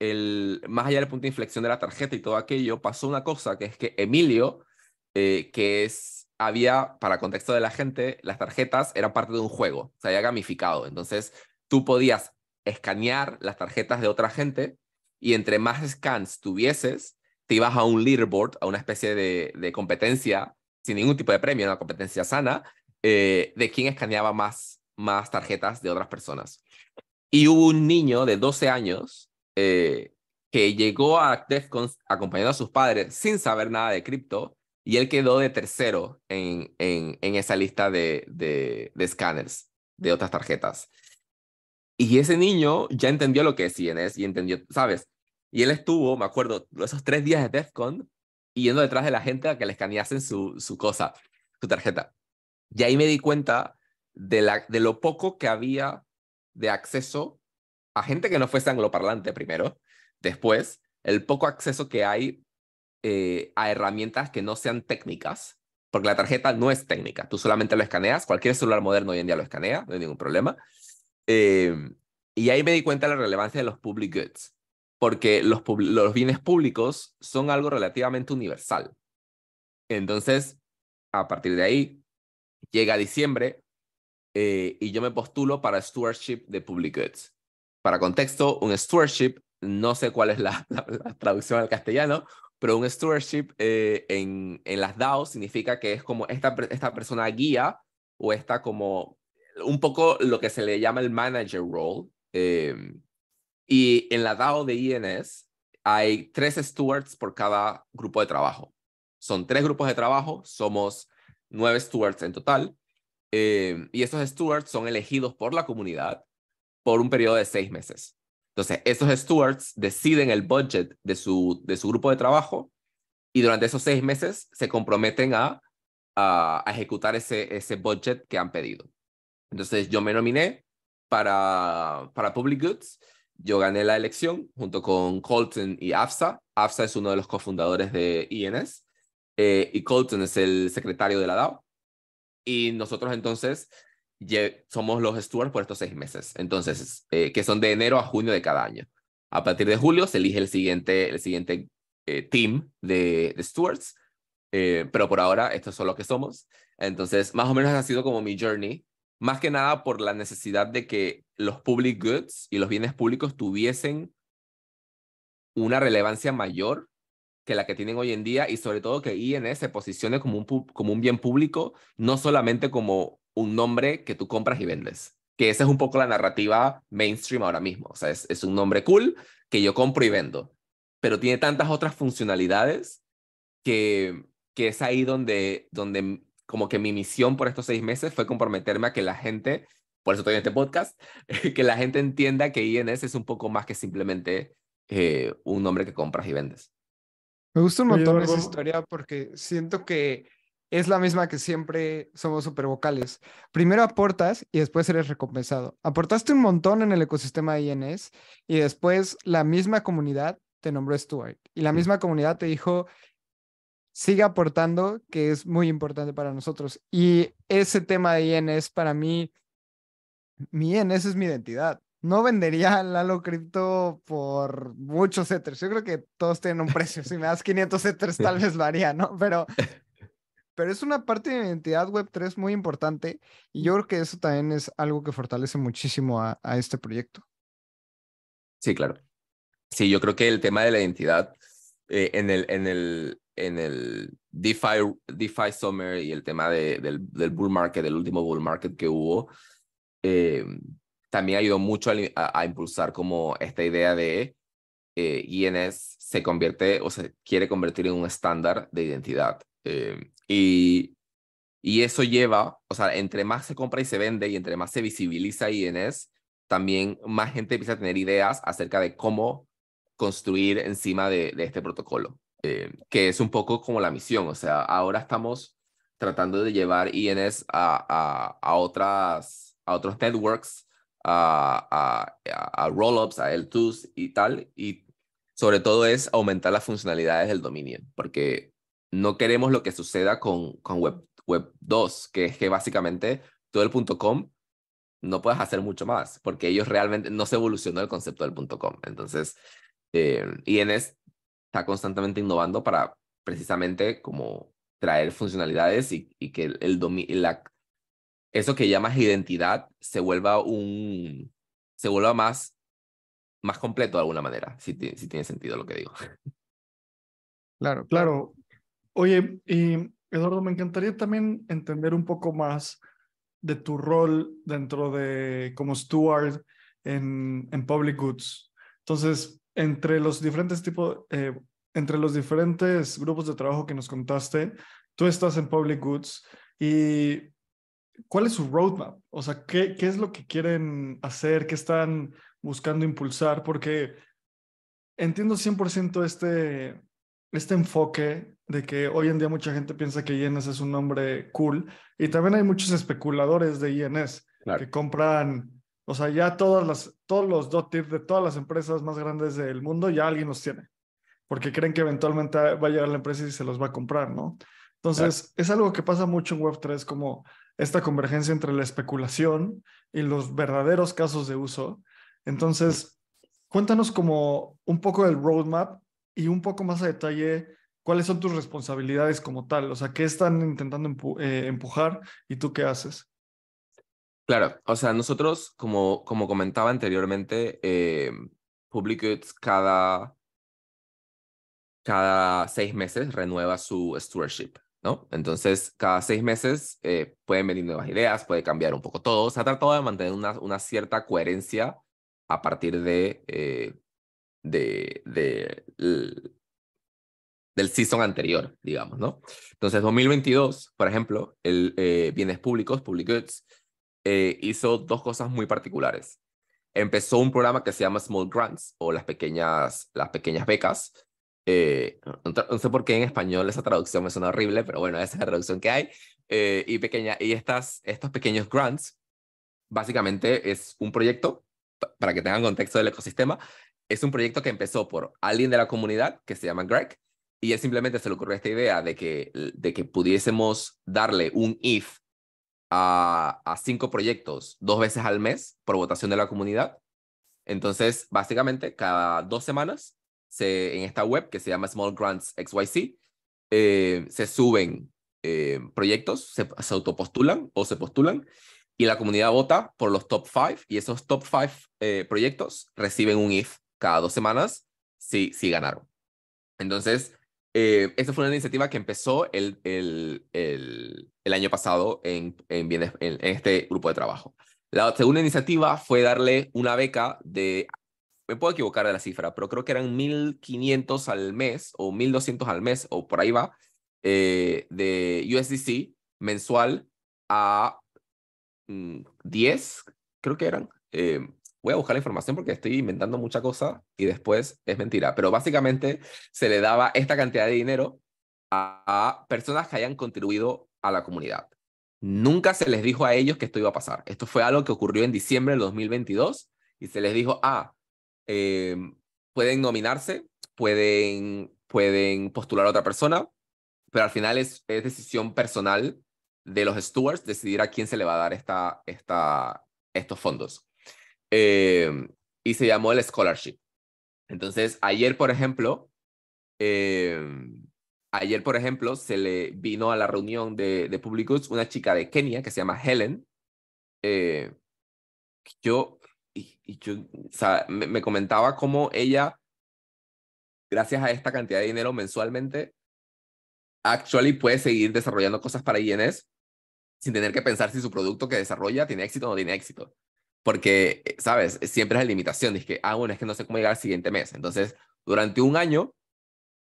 el, más allá del punto de inflexión de la tarjeta y todo aquello, pasó una cosa, que es que Emilio, eh, que es, había, para contexto de la gente, las tarjetas eran parte de un juego, se había gamificado. Entonces, tú podías escanear las tarjetas de otra gente y entre más scans tuvieses, te ibas a un leaderboard, a una especie de competencia sin ningún tipo de premio, una competencia sana, eh, de quién escaneaba más, más tarjetas de otras personas. Y hubo un niño de 12 años eh, que llegó a DEFCON acompañado a sus padres sin saber nada de cripto y él quedó de tercero en, en, en esa lista de, de, de scanners de otras tarjetas. Y ese niño ya entendió lo que es CNS y entendió, ¿sabes? Y él estuvo, me acuerdo, esos tres días de DEFCON yendo detrás de la gente a que le escaneasen su, su cosa, su tarjeta. Y ahí me di cuenta de, la, de lo poco que había de acceso a gente que no fuese angloparlante primero, después el poco acceso que hay eh, a herramientas que no sean técnicas, porque la tarjeta no es técnica, tú solamente lo escaneas, cualquier celular moderno hoy en día lo escanea, no hay ningún problema. Eh, y ahí me di cuenta de la relevancia de los public goods porque los, bienes públicos son algo relativamente universal. Entonces, a partir de ahí, llega diciembre eh, y yo me postulo para stewardship de public goods. Para contexto, un stewardship, no sé cuál es la, traducción al castellano, pero un stewardship eh, en, en las DAO significa que es como esta, esta persona guía o está como un poco lo que se le llama el manager role. Em, y en la DAO de INS hay tres stewards por cada grupo de trabajo. Son tres grupos de trabajo, somos nueve stewards en total. Eh, y estos stewards son elegidos por la comunidad por un periodo de seis meses. Entonces, estos stewards deciden el budget de su, de su grupo de trabajo y durante esos seis meses se comprometen a, a, a ejecutar ese, ese budget que han pedido. Entonces, yo me nominé para, para Public Goods yo gané la elección junto con Colton y AFSA. AFSA es uno de los cofundadores de INS eh, y Colton es el secretario de la DAO. Y nosotros entonces somos los stewards por estos seis meses, entonces, eh, que son de enero a junio de cada año. A partir de julio se elige el siguiente, el siguiente eh, team de, de stewards, pero por ahora estos son los que somos. Entonces, más o menos ha sido como mi journey más que nada por la necesidad de que los public goods y los bienes públicos tuviesen una relevancia mayor que la que tienen hoy en día y sobre todo que INS se posicione como un, como un bien público, no solamente como un nombre que tú compras y vendes, que esa es un poco la narrativa mainstream ahora mismo, o sea, es, un nombre cool que yo compro y vendo, pero tiene tantas otras funcionalidades que, que es ahí donde, donde como que mi misión por estos seis meses fue comprometerme a que la gente, por eso estoy en este podcast, que la gente entienda que INS es un poco más que simplemente eh, un nombre que compras y vendes. Me gusta un montón esa historia porque siento que es la misma que siempre somos super vocales. Primero aportas y después eres recompensado. Aportaste un montón en el ecosistema de INS y después la misma comunidad te nombró Stuart y la misma comunidad te dijo, Sigue aportando, que es muy importante para nosotros. Y ese tema de INS para mí, mi INS es mi identidad. No vendería Lalo Cripto por muchos ethers. Yo creo que todos tienen un precio. Si me das 500 ethers, tal vez varía, ¿no? Pero, pero es una parte de mi identidad Web3 muy importante. Y yo creo que eso también es algo que fortalece muchísimo a, este proyecto. Sí, claro. Sí, yo creo que el tema de la identidad eh, en, el, en, el, en el DeFi, DeFi Summer y el tema del, bull market, del último bull market que hubo, eh, también ayudó mucho a, impulsar como esta idea de eh, INS se convierte o se quiere convertir en un estándar de identidad. Eh, y, y eso lleva, o sea, entre más se compra y se vende y entre más se visibiliza INS, también más gente empieza a tener ideas acerca de cómo construir encima de este protocolo. Eh, que es un poco como la misión, o sea, ahora estamos tratando de llevar INS a, otras, a otros networks, a, rollups, a L2s y tal, y sobre todo es aumentar las funcionalidades del dominio, porque no queremos lo que suceda con, con web, web 2, que es que básicamente todo el .com no puedes hacer mucho más, porque ellos realmente no se evolucionó el concepto del .com. Entonces, eh, INS está constantemente innovando para precisamente como traer funcionalidades y, que el, la, eso que llamas identidad se vuelva un se vuelva más más completo de alguna manera, si, si tiene sentido lo que digo. Claro, claro. Oye, y Eduardo, me encantaría también entender un poco más de tu rol dentro de como steward en, en Public Goods. Entonces, entre los diferentes tipos, eh, entre los diferentes grupos de trabajo que nos contaste, tú estás en Public Goods y ¿cuál es su roadmap? O sea, ¿qué, qué es lo que quieren hacer? ¿Qué están buscando impulsar? Porque entiendo 100% este, este enfoque de que hoy en día mucha gente piensa que INS es un nombre cool y también hay muchos especuladores de INS que compran o sea, ya todas las, todos los dot tips de todas las empresas más grandes del mundo, ya alguien los tiene, porque creen que eventualmente va a llegar la empresa y se los va a comprar, ¿no? Entonces, es algo que pasa mucho en Web3, como esta convergencia entre la especulación y los verdaderos casos de uso. Entonces, cuéntanos como un poco del roadmap y un poco más a detalle cuáles son tus responsabilidades como tal, o sea, qué están intentando eh, empujar y tú qué haces. Claro, o sea, nosotros, como, como comentaba anteriormente, eh, Public Goods cada, cada seis meses renueva su stewardship, ¿no? Entonces, cada seis meses eh, pueden venir nuevas ideas, puede cambiar un poco todo. O Se ha tratado de mantener una, una, cierta coherencia a partir de, eh, de, del season anterior, digamos, ¿no? Entonces, 2022, por ejemplo, el bienes públicos, public goods, eh, hizo dos cosas muy particulares. Empezó un programa que se llama Small Grants o las pequeñas, las pequeñas becas. Eh, no sé por qué en español esa traducción me suena horrible, pero bueno, esa es la traducción que hay. Eh, y pequeña, y estas, estos pequeños grants, básicamente es un proyecto, para que tengan contexto del ecosistema, es un proyecto que empezó por alguien de la comunidad que se llama Greg, y él simplemente se le ocurrió esta idea de que, de que pudiésemos darle un if a, cinco proyectos dos veces al mes por votación de la comunidad. Entonces, básicamente, cada dos semanas se, en esta web que se llama Small Grants XYZ, eh, se suben eh, proyectos, se, autopostulan o se postulan y la comunidad vota por los top five, y esos top five eh, proyectos reciben un IF cada dos semanas si, si ganaron. Entonces, eh, esta fue una iniciativa que empezó el, el, el, año pasado en, en, este grupo de trabajo. La segunda iniciativa fue darle una beca de, me puedo equivocar de la cifra, pero creo que eran 1.500 al mes o 1.200 al mes o por ahí va, eh, de USDC mensual a 10, mm, creo que eran, eh, voy a buscar la información porque estoy inventando mucha cosa y después es mentira. Pero básicamente se le daba esta cantidad de dinero a, personas que hayan contribuido a la comunidad. Nunca se les dijo a ellos que esto iba a pasar. Esto fue algo que ocurrió en diciembre del 2022 y se les dijo, ah, em, pueden nominarse, pueden, pueden postular a otra persona, pero al final es, es decisión personal de los stewards decidir a quién se le va a dar esta, esta, estos fondos. Em, y se llamó el scholarship. Entonces, ayer, por ejemplo, em, ayer, por ejemplo, se le vino a la reunión de, de Public una chica de Kenia que se llama Helen. Eh, yo, y, me, comentaba cómo ella, gracias a esta cantidad de dinero mensualmente, actually puede seguir desarrollando cosas para INS sin tener que pensar si su producto que desarrolla tiene éxito o no tiene éxito porque, eh, ¿sabes? Eh, siempre es la limitación. Dices que, ah, bueno, es que no sé cómo llegar al siguiente mes. Entonces, durante un año,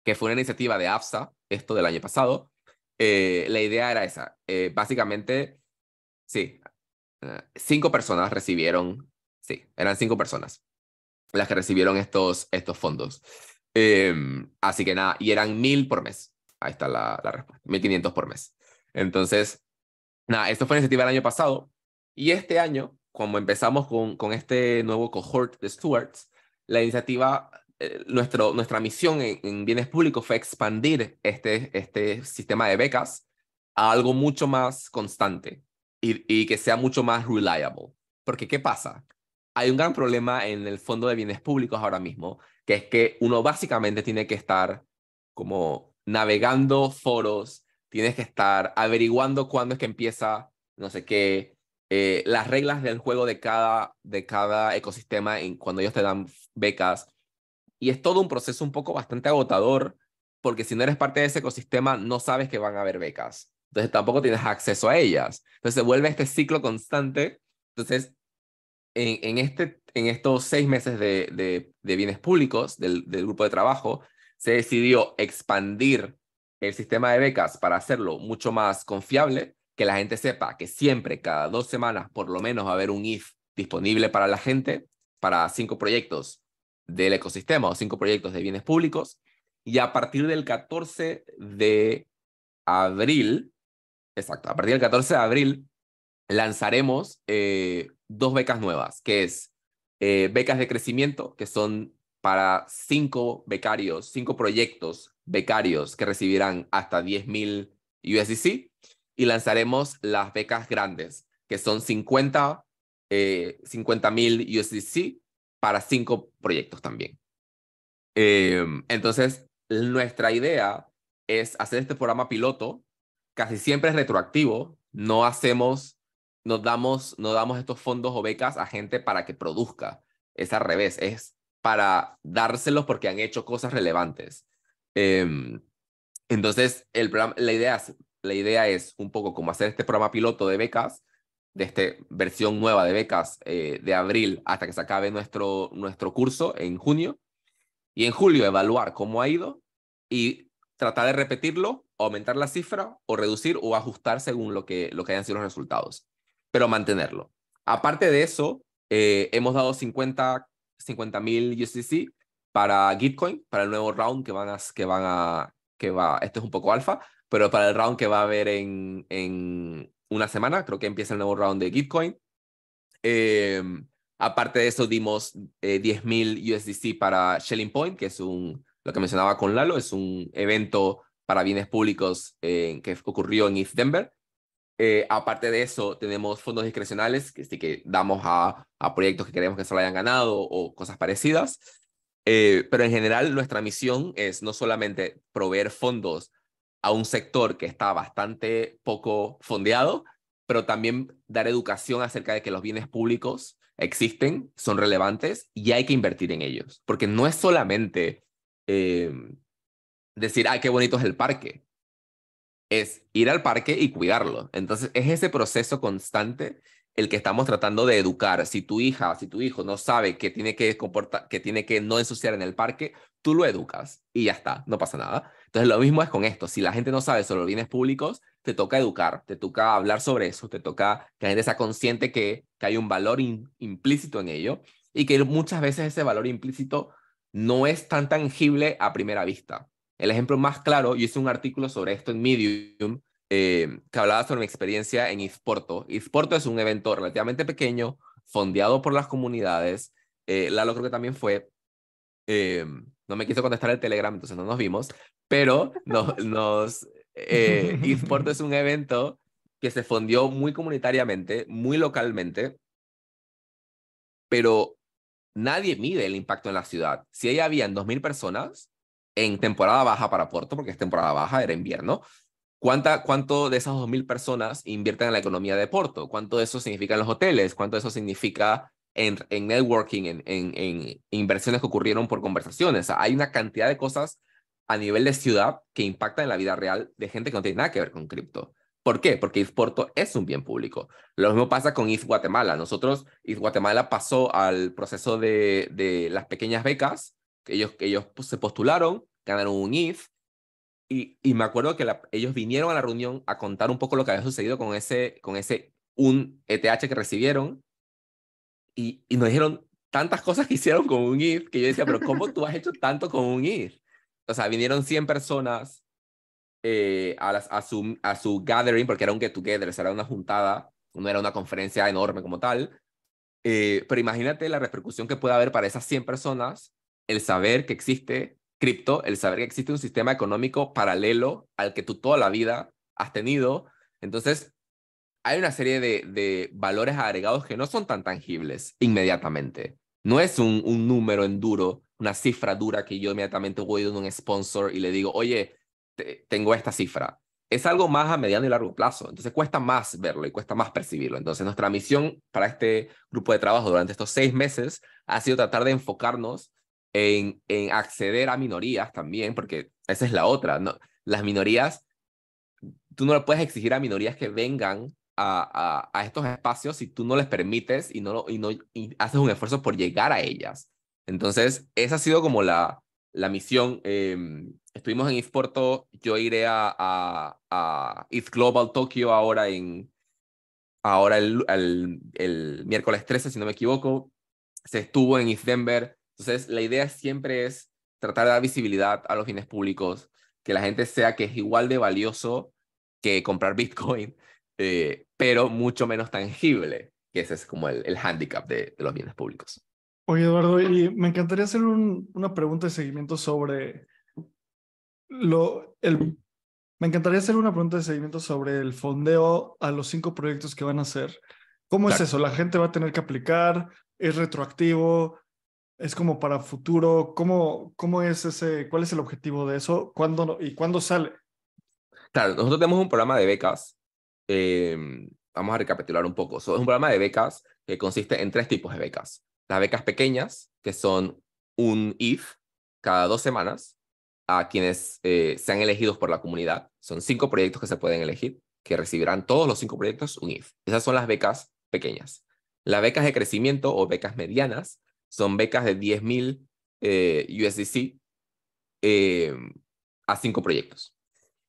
que fue una iniciativa de AFSA, esto del año pasado, eh, la idea era esa. básicamente, sí, cinco personas recibieron, sí, eran cinco personas las que recibieron estos, estos fondos. Em, así que nada, y eran mil por mes. Ahí está la, respuesta. Mil quinientos por mes. Entonces, nada, esto fue una iniciativa del año pasado y este año como empezamos con, con este nuevo cohort de stewards, la iniciativa, eh, nuestro, nuestra misión en, en, bienes públicos fue expandir este, este sistema de becas a algo mucho más constante y, y que sea mucho más reliable. Porque, ¿qué pasa? Hay un gran problema en el Fondo de Bienes Públicos ahora mismo, que es que uno básicamente tiene que estar como navegando foros, tienes que estar averiguando cuándo es que empieza no sé qué, eh, las reglas del juego de cada, de cada ecosistema en, cuando ellos te dan becas. Y es todo un proceso un poco bastante agotador, porque si no eres parte de ese ecosistema, no sabes que van a haber becas. Entonces tampoco tienes acceso a ellas. Entonces se vuelve este ciclo constante. Entonces, en, este, en estos seis meses de, bienes públicos del, del grupo de trabajo, se decidió expandir el sistema de becas para hacerlo mucho más confiable que la gente sepa que siempre, cada dos semanas, por lo menos va a haber un IF disponible para la gente, para cinco proyectos del ecosistema o cinco proyectos de bienes públicos. Y a partir del 14 de abril, exacto, a partir del 14 de abril, lanzaremos eh, dos becas nuevas, que es eh, becas de crecimiento, que son para cinco becarios, cinco proyectos becarios que recibirán hasta 10.000 USDC y lanzaremos las becas grandes, que son 50 eh, USDC para cinco proyectos también. Em, entonces, nuestra idea es hacer este programa piloto, casi siempre es retroactivo, no hacemos, nos damos, no damos estos fondos o becas a gente para que produzca, es al revés, es para dárselos porque han hecho cosas relevantes. Em, entonces, el la idea es la idea es un poco como hacer este programa piloto de becas, de esta versión nueva de becas eh, de abril hasta que se acabe nuestro, nuestro curso en junio. Y en julio evaluar cómo ha ido y tratar de repetirlo, aumentar la cifra o reducir o ajustar según lo que, lo que hayan sido los resultados, pero mantenerlo. Aparte de eso, eh, hemos dado 50 mil USDC para Gitcoin, para el nuevo round que van a, que van a, que va, esto es un poco alfa, pero para el round que va a haber en, en una semana, creo que empieza el nuevo round de Gitcoin. Em, aparte de eso, dimos 10.000 eh, USDC para Shelling Point, que es un, lo que mencionaba con Lalo, es un evento para bienes públicos eh, que ocurrió en East Denver. Eh, aparte de eso, tenemos fondos discrecionales que, que damos a, proyectos que queremos que se hayan ganado o cosas parecidas. pero en general, nuestra misión es no solamente proveer fondos a un sector que está bastante poco fondeado, pero también dar educación acerca de que los bienes públicos existen, son relevantes y hay que invertir en ellos, porque no es solamente eh, decir, ay, qué bonito es el parque, es ir al parque y cuidarlo. Entonces es ese proceso constante el que estamos tratando de educar. Si tu hija, si tu hijo no sabe que tiene que que tiene que no ensuciar en el parque, tú lo educas y ya está, no pasa nada. Entonces lo mismo es con esto. Si la gente no sabe sobre los bienes públicos, te toca educar, te toca hablar sobre eso, te toca que la gente sea consciente que, hay un valor implícito en ello y que muchas veces ese valor implícito no es tan tangible a primera vista. El ejemplo más claro, yo hice un artículo sobre esto en Medium eh, que hablaba sobre mi experiencia en Izporto. Izporto es un evento relativamente pequeño, fondeado por las comunidades. Eh, Lalo creo que también fue. Eh, no me quiso contestar el Telegram, entonces no nos vimos, pero nos... Izporto eh, es un evento que se fondió muy comunitariamente, muy localmente, pero nadie mide el impacto en la ciudad. Si ahí habían 2.000 personas en temporada baja para Porto, porque es temporada baja, era invierno, ¿Cuánto de esas 2.000 personas invierten en la economía de Porto? ¿Cuánto de eso significa en los hoteles? ¿Cuánto de eso significa en, networking, en, en, inversiones que ocurrieron por conversaciones? hay una cantidad de cosas a nivel de ciudad que impactan en la vida real de gente que no tiene nada que ver con cripto. ¿Por qué? Porque East Porto es un bien público. Lo mismo pasa con East Guatemala. Nosotros, East Guatemala pasó al proceso de, las pequeñas becas. Ellos, ellos pues, se postularon, ganaron un ETH, y, y me acuerdo que ellos vinieron a la reunión a contar un poco lo que había sucedido con ese, con ese un ETH que recibieron y, y nos dijeron tantas cosas que hicieron con un ir que yo decía, pero ¿cómo tú has hecho tanto con un ETH? O sea, vinieron 100 personas eh, a, las, a, su, a su gathering, porque era un get-together, era una juntada, no era una conferencia enorme como tal. Eh, pero imagínate la repercusión que puede haber para esas 100 personas el saber que existe cripto el saber que existe un sistema económico paralelo al que tú toda la vida has tenido. Entonces, hay una serie de, valores agregados que no son tan tangibles inmediatamente. No es un, número en duro, una cifra dura que yo inmediatamente voy a un sponsor y le digo, oye, tengo esta cifra. Es algo más a mediano y largo plazo. Entonces cuesta más verlo y cuesta más percibirlo. Entonces nuestra misión para este grupo de trabajo durante estos seis meses ha sido tratar de enfocarnos en, acceder a minorías también, porque esa es la otra. Las minorías, tú no le puedes exigir a minorías que vengan a, a, estos espacios si tú no les permites y no, y no haces un esfuerzo por llegar a ellas. Entonces, esa ha sido como la, la misión. Em, estuvimos en Porto, yo iré a, a, East Global Tokyo ahora en ahora el, el, miércoles 13, si no me equivoco. Se estuvo en East Denver, entonces, la idea siempre es tratar de dar visibilidad a los bienes públicos, que la gente sea que es igual de valioso que comprar Bitcoin, eh, pero mucho menos tangible, que ese es como el, el hándicap de, los bienes públicos. Oye, Eduardo, y me encantaría hacer un, una pregunta de seguimiento sobre lo, el, me encantaría hacer una pregunta de seguimiento sobre el fondeo a los cinco proyectos que van a hacer. ¿Cómo es eso? ¿La gente va a tener que aplicar? ¿Es retroactivo? es como para futuro? ¿Cómo, cómo es ese, cuál es el objetivo de eso? ¿Cuándo y cuándo sale? Claro, nosotros tenemos un programa de becas. Em, vamos a recapitular un poco. es un programa de becas que consiste en tres tipos de becas. Las becas pequeñas, que son un IF cada dos semanas a quienes eh, sean elegidos por la comunidad. Son cinco proyectos que se pueden elegir, que recibirán todos los cinco proyectos un IF. Esas son las becas pequeñas. Las becas de crecimiento o becas medianas son becas de 10.000 mil eh, USDC eh, a cinco proyectos.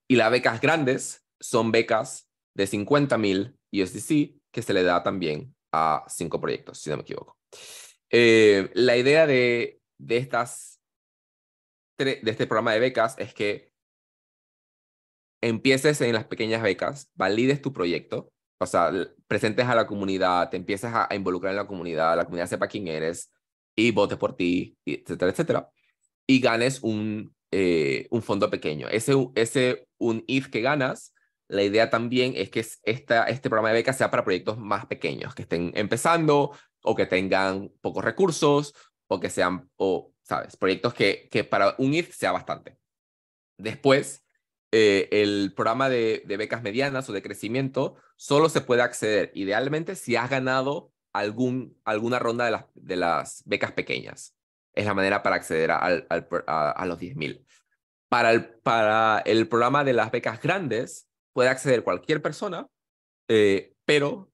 Y las becas grandes son becas de 50.000 mil USDC que se le da también a cinco proyectos, si no me equivoco. Eh, la idea de, estas, de este programa de becas es que empieces en las pequeñas becas, valides tu proyecto, o sea, presentes a la comunidad, te empiezas a involucrar en la comunidad, la comunidad sepa quién eres, y votes por ti, etcétera, etcétera, y ganes un, eh, un fondo pequeño. Ese, ese un if e que ganas, la idea también es que esta, este programa de becas sea para proyectos más pequeños, que estén empezando o que tengan pocos recursos o que sean, o, ¿sabes? Proyectos que, que para un IF e sea bastante. Después, eh, el programa de, de, becas medianas o de crecimiento solo se puede acceder idealmente si has ganado algún, alguna ronda de las, de las becas pequeñas. Es la manera para acceder a, los 10.000. Para el, para el programa de las becas grandes, puede acceder cualquier persona, eh, pero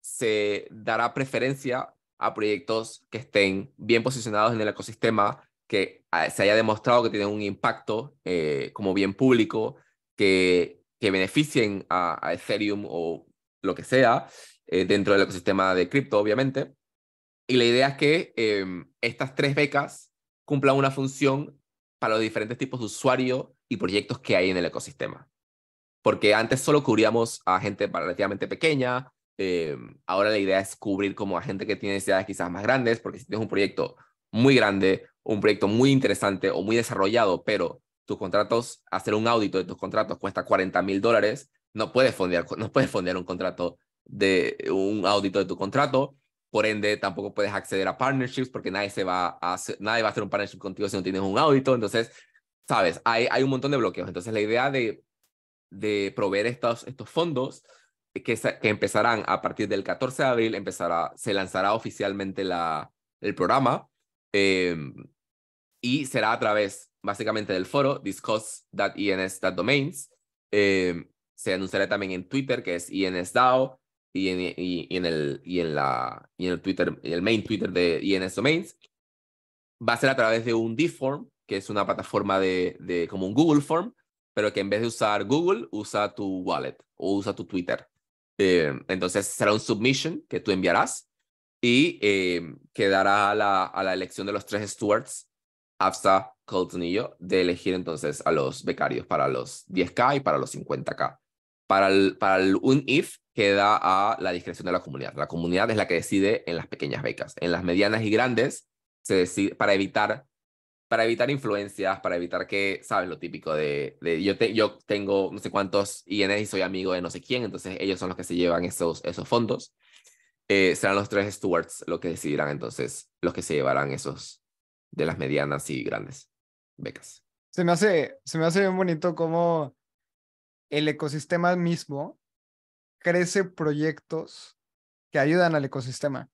se dará preferencia a proyectos que estén bien posicionados en el ecosistema, que ah, se haya demostrado que tienen un impacto eh, como bien público, que, que beneficien a, a Ethereum o lo que sea, eh, dentro del ecosistema de cripto, obviamente. Y la idea es que em, estas tres becas cumplan una función para los diferentes tipos de usuario y proyectos que hay en el ecosistema. Porque antes solo cubríamos a gente relativamente pequeña, em, ahora la idea es cubrir como a gente que tiene necesidades quizás más grandes, porque si tienes un proyecto muy grande, un proyecto muy interesante o muy desarrollado, pero tus contratos, hacer un audito de tus contratos cuesta 40 mil dólares, no no puedes fondear un contrato de un audito de tu contrato. Por ende, tampoco puedes acceder a partnerships porque nadie, se va a hacer, nadie va a hacer un partnership contigo si no tienes un audito. Entonces, sabes, hay, hay un montón de bloqueos. Entonces, la idea de, de proveer estos, estos fondos que, que empezarán a partir del 14 de abril, empezará, se lanzará oficialmente la, el programa em, y será a través básicamente del foro discuss.ins.domains. Em, se anunciará también en Twitter, que es INSDAO, y en, el, y en, la, y en el Twitter, el main Twitter de INS Domains, va a ser a través de un D-Form que es una plataforma de, de como un Google Form, pero que en vez de usar Google, usa tu wallet o usa tu Twitter. Eh, entonces será un submission que tú enviarás y eh, quedará a la, a la, elección de los tres stewards, AFSA, Colton y yo, de elegir entonces a los becarios para los 10K y para los 50K para el, para un if queda a la discreción de la comunidad. La comunidad es la que decide en las pequeñas becas. En las medianas y grandes, se decide, para evitar para evitar influencias, para evitar que, sabes, lo típico de, yo, te, yo tengo no sé cuántos INs y soy amigo de no sé quién, entonces ellos son los que se llevan esos, esos fondos. Eh, serán los tres stewards los que decidirán entonces los que se llevarán esos de las medianas y grandes becas. Se me hace, se me hace bien bonito cómo el ecosistema mismo crece proyectos que ayudan al ecosistema.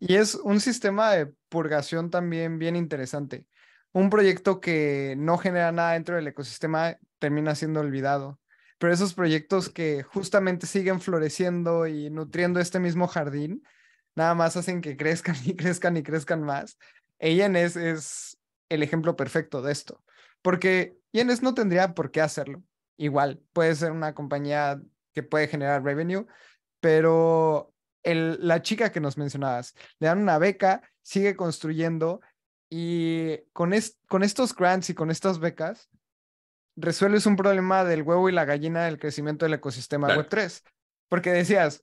Y es un sistema de purgación también bien interesante. Un proyecto que no genera nada dentro del ecosistema termina siendo olvidado, pero esos proyectos que justamente siguen floreciendo y nutriendo este mismo jardín, nada más hacen que crezcan y crezcan y crezcan más. Y INS es el ejemplo perfecto de esto, porque INS no tendría por qué hacerlo igual, puede ser una compañía que puede generar revenue, pero el, la chica que nos mencionabas, le dan una beca, sigue construyendo y con, con estos grants y con estas becas, resuelves un problema del huevo y la gallina del crecimiento del ecosistema Web3. Porque decías,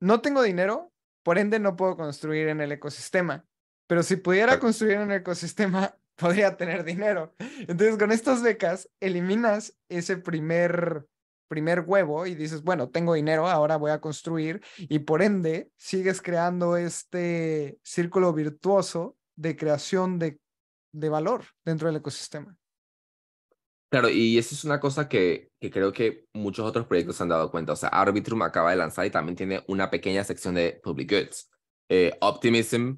no tengo dinero, por ende no puedo construir en el ecosistema, pero si pudiera construir en el ecosistema, podría tener dinero. Entonces, con estas becas, eliminas ese primer, primer huevo y dices, bueno, tengo dinero, ahora voy a construir y por ende sigues creando este círculo virtuoso de creación de, de valor dentro del ecosistema. Claro, y eso es una cosa que, que, creo que muchos otros proyectos han dado cuenta. O sea, Arbitrum acaba de lanzar y también tiene una pequeña sección de public goods. Eh, Optimism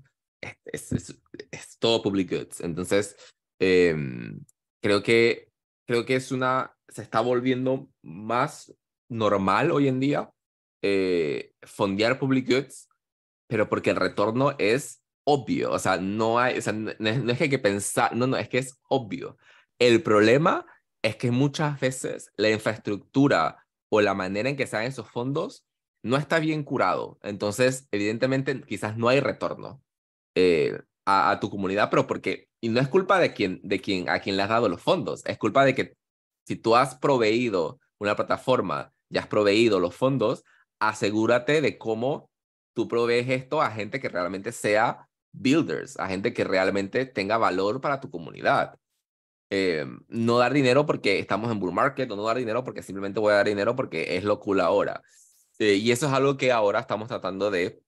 es, es, es todo public goods. Entonces, em, creo, que, creo que es una, se está volviendo más normal hoy en día eh, fondear public goods, pero porque el retorno es obvio, o sea, no hay, o sea, es, que hay que pensar, no, no, es que es obvio. El problema es que muchas veces la infraestructura o la manera en que se dan esos fondos no está bien curado. Entonces, evidentemente, quizás no hay retorno. Eh, a, tu comunidad, pero porque, y no es culpa de quien, de quien, a quien le has dado los fondos, es culpa de que si tú has proveído una plataforma, ya has proveído los fondos, asegúrate de cómo tú provees esto a gente que realmente sea builders, a gente que realmente tenga valor para tu comunidad. Eh, no dar dinero porque estamos en bull market, no dar dinero porque simplemente voy a dar dinero porque es lo ahora. Eh, y eso es algo que ahora estamos tratando de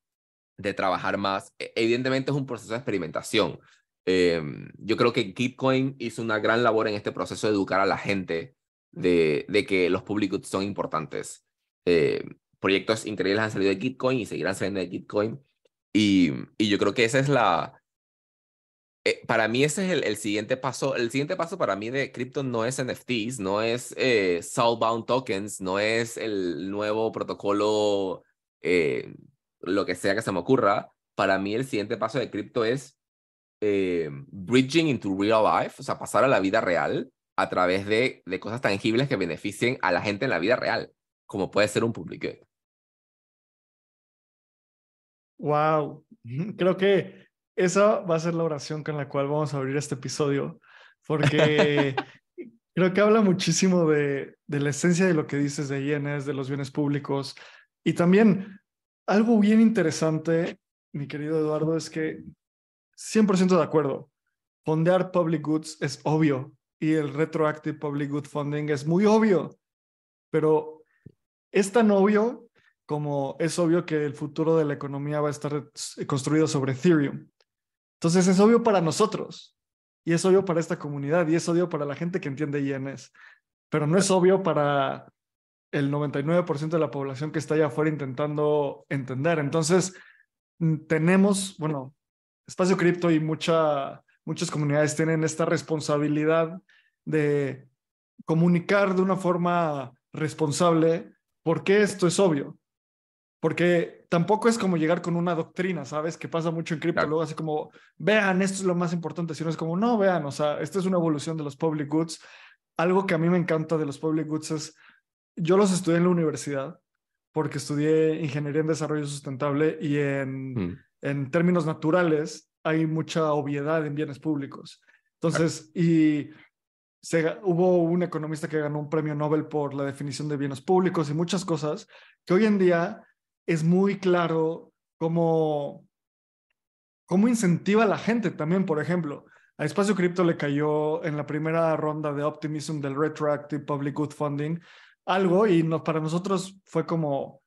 de trabajar más. E, evidentemente es un proceso de experimentación. Em, yo creo que Gitcoin hizo una gran labor en este proceso de educar a la gente de, de que los public goods son importantes. Em, proyectos increíbles han salido de Gitcoin y seguirán saliendo de Gitcoin. Y, yo creo que esa es la... Eh, para mí ese es el, siguiente paso. El siguiente paso para mí de cripto no es NFTs, no es eh, Southbound Tokens, no es el nuevo protocolo eh, lo que sea que se me ocurra, para mí el siguiente paso de cripto es eh, bridging into real life, o sea, pasar a la vida real a través de, de cosas tangibles que beneficien a la gente en la vida real, como puede ser un public Wow, creo que esa va a ser la oración con la cual vamos a abrir este episodio, porque creo que habla muchísimo de, de la esencia de lo que dices de INES, de los bienes públicos y también algo bien interesante, mi querido Eduardo, es que 100% de acuerdo. Fondear public goods es obvio y el retroactive public good funding es muy obvio, pero es tan obvio como es obvio que el futuro de la economía va a estar construido sobre Ethereum. Entonces es obvio para nosotros y es obvio para esta comunidad y es obvio para la gente que entiende INS, pero no es obvio para el 99% de la población que está allá afuera intentando entender. Entonces, mm, tenemos, bueno, espacio cripto y mucha, muchas comunidades tienen esta responsabilidad de comunicar de una forma responsable por qué esto es obvio. Porque tampoco es como llegar con una doctrina, ¿sabes? Que pasa mucho en cripto. Luego así como, vean, esto es lo más importante, sino es como, no, vean, o sea, esta es una evolución de los public goods. Algo que a mí me encanta de los public goods es yo los estudié en la universidad porque estudié ingeniería en desarrollo sustentable y en, mm. términos naturales hay mucha obviedad en bienes públicos. Entonces, ah. y hubo un economista que ganó un premio Nobel por la definición de bienes públicos y muchas cosas que hoy en día es muy claro cómo, cómo incentiva a la gente también, por ejemplo. A Espacio Cripto le cayó en la primera ronda de Optimism del Retroactive Public Good Funding algo y para nosotros fue como,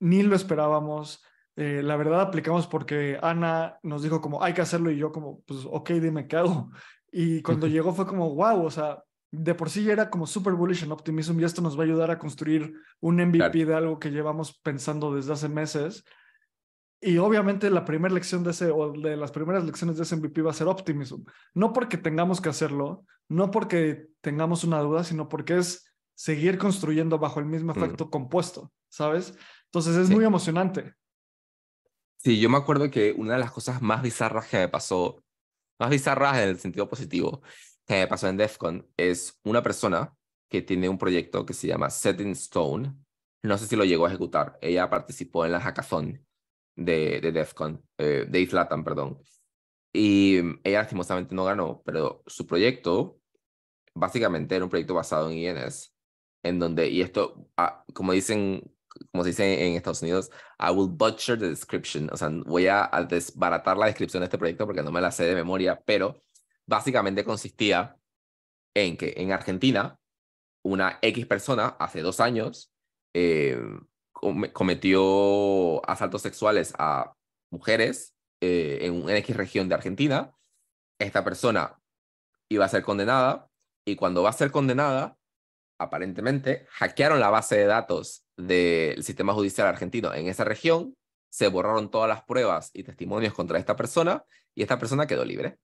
ni lo esperábamos. Eh, la verdad aplicamos porque Ana nos dijo como, hay que hacerlo y yo como, pues ok, dime qué hago. Y cuando llegó fue como, wow, o sea, de por sí ya era como super bullish en Optimism y esto nos va a ayudar a construir un MVP de algo que llevamos pensando desde hace meses. Y obviamente la primera lección de ese, o de las primeras lecciones de ese MVP va a ser Optimism. No porque tengamos que hacerlo, no porque tengamos una duda, sino porque es seguir construyendo bajo el mismo mm. efecto compuesto, ¿sabes? Entonces es muy emocionante. Sí, yo me acuerdo que una de las cosas más bizarras que me pasó, más bizarras en el sentido positivo, que me pasó en DEFCON es una persona que tiene un proyecto que se llama Setting Stone. No sé si lo llegó a ejecutar. Ella participó en la hackathon de, de DEFCON, eh, de Islatan, perdón. Y ella lastimosamente no ganó, pero su proyecto básicamente era un proyecto basado en INS en donde, y esto, ah, como dicen, como se dice en Estados Unidos, I will butcher the description, o sea, voy a, desbaratar la descripción de este proyecto porque no me la sé de memoria, pero básicamente consistía en que en Argentina una X persona hace dos años eh, cometió asaltos sexuales a mujeres eh, en una X región de Argentina. Esta persona iba a ser condenada y cuando va a ser condenada, aparentemente, hackearon la base de datos del sistema judicial argentino en esa región, se borraron todas las pruebas y testimonios contra esta persona y esta persona quedó libre.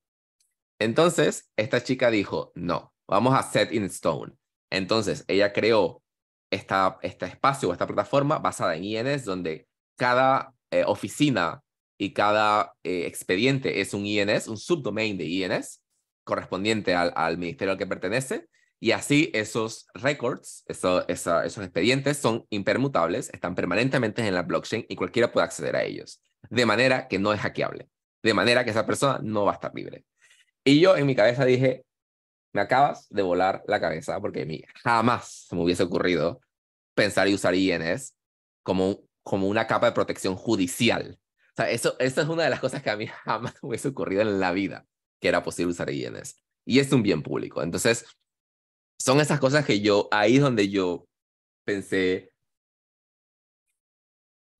Entonces, esta chica dijo, no, vamos a set in stone. Entonces, ella creó esta, este espacio o esta plataforma basada en INS, donde cada eh, oficina y cada eh, expediente es un INS, un subdomain de INS correspondiente al, al ministerio al que pertenece, y así esos records, eso, esos expedientes son impermutables, están permanentemente en la blockchain y cualquiera puede acceder a ellos. De manera que no es hackeable. De manera que esa persona no va a estar libre. Y yo en mi cabeza dije, me acabas de volar la cabeza porque a mí jamás se me hubiese ocurrido pensar y usar INS como, como una capa de protección judicial. O sea, eso, eso es una de las cosas que a mí jamás me hubiese ocurrido en la vida, que era posible usar INS. Y es un bien público. Entonces, son esas cosas que yo, ahí donde yo pensé,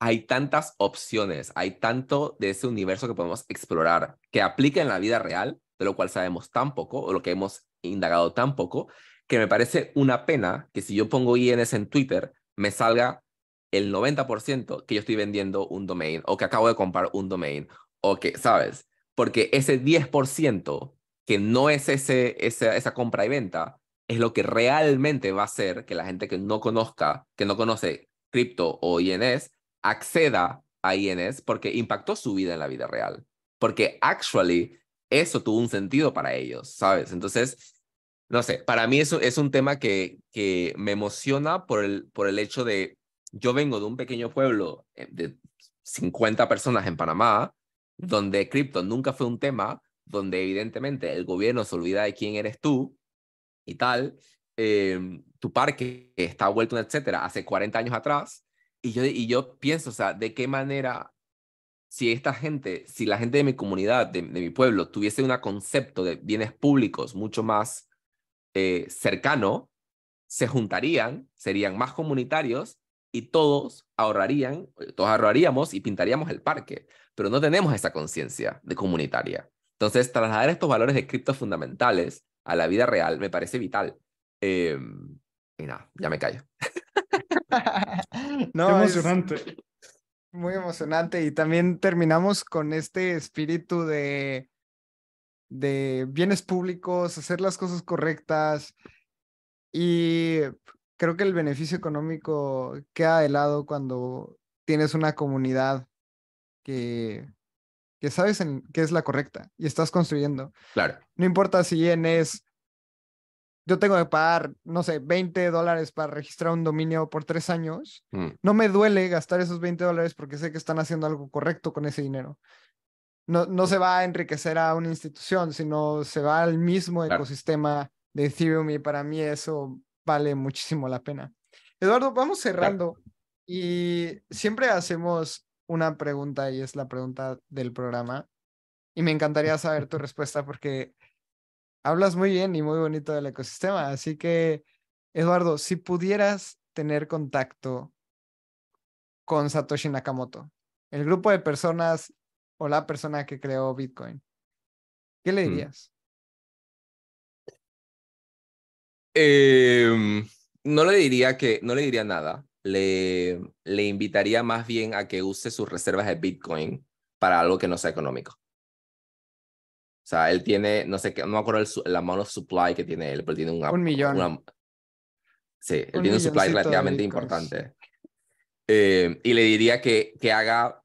hay tantas opciones, hay tanto de ese universo que podemos explorar, que aplica en la vida real, de lo cual sabemos tan poco, o lo que hemos indagado tan poco, que me parece una pena que si yo pongo INS en Twitter, me salga el 90% que yo estoy vendiendo un domain, o que acabo de comprar un domain, o que, ¿sabes? Porque ese 10% que no es ese, esa, esa compra y venta, es lo que realmente va a hacer que la gente que no conozca, que no conoce cripto o INS, acceda a INS porque impactó su vida en la vida real. Porque actually eso tuvo un sentido para ellos, ¿sabes? Entonces, no sé, para mí eso es un tema que, que me emociona por el, por el hecho de yo vengo de un pequeño pueblo eh, de 50 personas en Panamá, donde cripto nunca fue un tema, donde evidentemente el gobierno se olvida de quién eres tú y tal, em, tu parque está vuelto, etcétera, hace 40 años atrás. Y yo, y yo pienso, o sea, de qué manera, si esta gente, si la gente de mi comunidad, de, mi pueblo, tuviese un concepto de bienes públicos mucho más eh, cercano, se juntarían, serían más comunitarios y todos ahorrarían, todos ahorraríamos y pintaríamos el parque, pero no tenemos esa conciencia de comunitaria. Entonces, trasladar estos valores de cripto fundamentales a la vida real me parece vital. Em, y nada, ya me callo. no, emocionante. muy emocionante y también terminamos con este espíritu de, de bienes públicos, hacer las cosas correctas y creo que el beneficio económico queda de lado cuando tienes una comunidad que que sabes en, que es la correcta y estás construyendo. Claro. No importa si en es, yo tengo que pagar, no sé, 20 dólares para registrar un dominio por tres años, mm. no me duele gastar esos 20 dólares porque sé que están haciendo algo correcto con ese dinero. No, no se va a enriquecer a una institución, sino se va al mismo ecosistema de Ethereum y para mí eso vale muchísimo la pena. Eduardo, vamos cerrando y siempre hacemos una pregunta y es la pregunta del programa. Y me encantaría saber tu respuesta porque hablas muy bien y muy bonito del ecosistema. Así que, Eduardo, si pudieras tener contacto con Satoshi Nakamoto, el grupo de personas o la persona que creó Bitcoin, ¿qué le mm. dirías? Em, no le diría que, no le diría nada le, le invitaría más bien a que use sus reservas de Bitcoin para algo que no sea económico. O sea, él tiene, no sé qué, no me acuerdo el, amount of supply que tiene él, pero tiene un... un millón. sí, él tiene un supply relativamente importante. Eh, y le diría que, que haga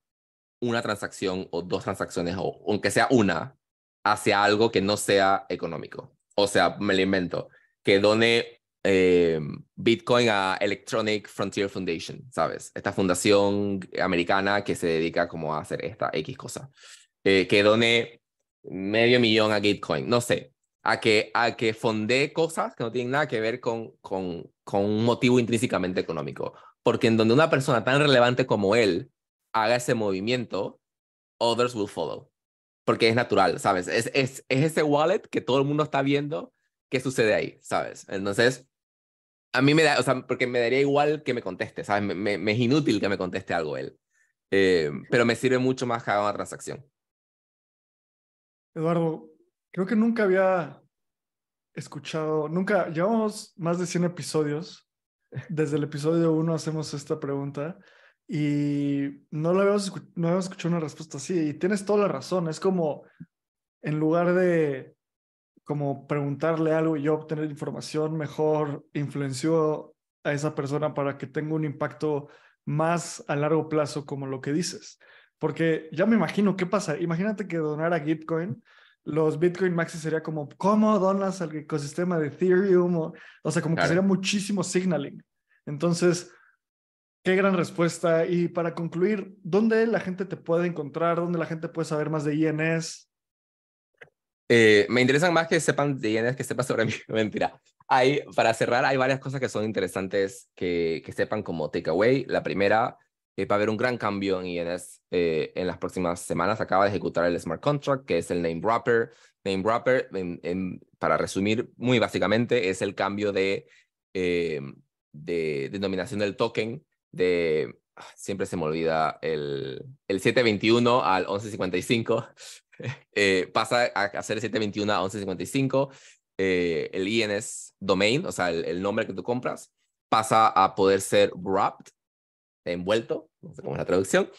una transacción o dos transacciones, o aunque sea una, hacia algo que no sea económico. O sea, me lo invento, que done eh, Bitcoin a Electronic Frontier Foundation, ¿sabes? Esta fundación americana que se dedica como a hacer esta X cosa. Eh, que done medio millón a Bitcoin, no sé, a que, a que fonde cosas que no tienen nada que ver con, con, con un motivo intrínsecamente económico. Porque en donde una persona tan relevante como él haga ese movimiento, others will follow. Porque es natural, ¿sabes? Es, es, es ese wallet que todo el mundo está viendo qué sucede ahí, ¿sabes? Entonces, a mí me da, o sea, porque me daría igual que me conteste, ¿sabes? Me, me, es inútil que me conteste algo él. Eh, pero me sirve mucho más que haga una transacción. Eduardo, creo que nunca había escuchado, nunca, llevamos más de 100 episodios. Desde el episodio 1 hacemos esta pregunta y no la no habíamos escuchado una respuesta así. Y tienes toda la razón, es como en lugar de como preguntarle algo y obtener información mejor influenció a esa persona para que tenga un impacto más a largo plazo como lo que dices. Porque ya me imagino qué pasa. Imagínate que donar a Gitcoin, los Bitcoin Maxi sería como, ¿cómo donas al ecosistema de Ethereum? O, sea, como que sería muchísimo signaling. Entonces, qué gran respuesta. Y para concluir, ¿dónde la gente te puede encontrar? ¿Dónde la gente puede saber más de INS? Eh, me interesan más que sepan de que sepan sobre mí. Mentira. Hay, para cerrar, hay varias cosas que son interesantes que, que sepan como takeaway. La primera, eh, va a haber un gran cambio en INS eh, en las próximas semanas. Acaba de ejecutar el smart contract, que es el name wrapper. Name wrapper, para resumir muy básicamente, es el cambio de, de denominación del token de, ah, siempre se me olvida, el, el 721 al 1155. Eh, pasa a, hacer ser 721 1155. el INS eh, domain, o sea, el, nombre que tú compras, pasa a poder ser wrapped, envuelto, no sé cómo es la traducción,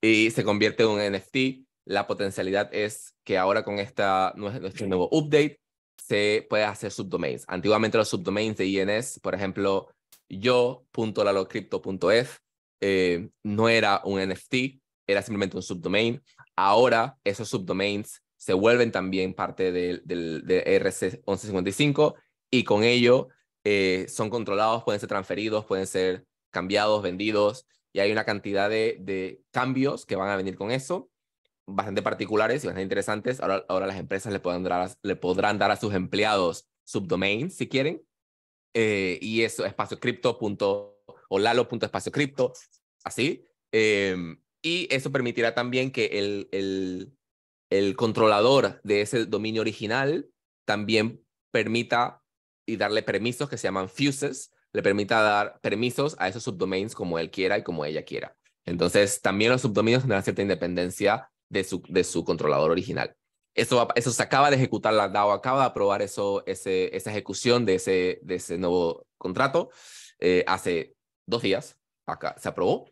y se convierte en un NFT. La potencialidad es que ahora con esta, nuevo update se puede hacer subdomains. Antiguamente los subdomains de INS, por ejemplo, yo.lalocrypto.f eh, no era un NFT, era simplemente un subdomain. Ahora esos subdomains se vuelven también parte del, del, e RC1155 y con ello eh, son controlados, pueden ser transferidos, pueden ser cambiados, vendidos y hay una cantidad de, cambios que van a venir con eso, bastante particulares y bastante interesantes. Ahora, ahora las empresas le, podrán dar a, le podrán dar a sus empleados subdomains si quieren. Eh, y eso, espacio cripto. o lalo.espacio cripto, así. Em, y eso permitirá también que el, el, controlador de ese dominio original también permita y darle permisos que se llaman fuses, le permita dar permisos a esos subdomains como él quiera y como ella quiera. Entonces, también los subdominios tendrán cierta independencia de su, de su controlador original. Eso, eso se acaba de ejecutar, la DAO acaba de aprobar eso, esa ejecución de ese, de ese nuevo contrato eh, hace dos días. Acá se aprobó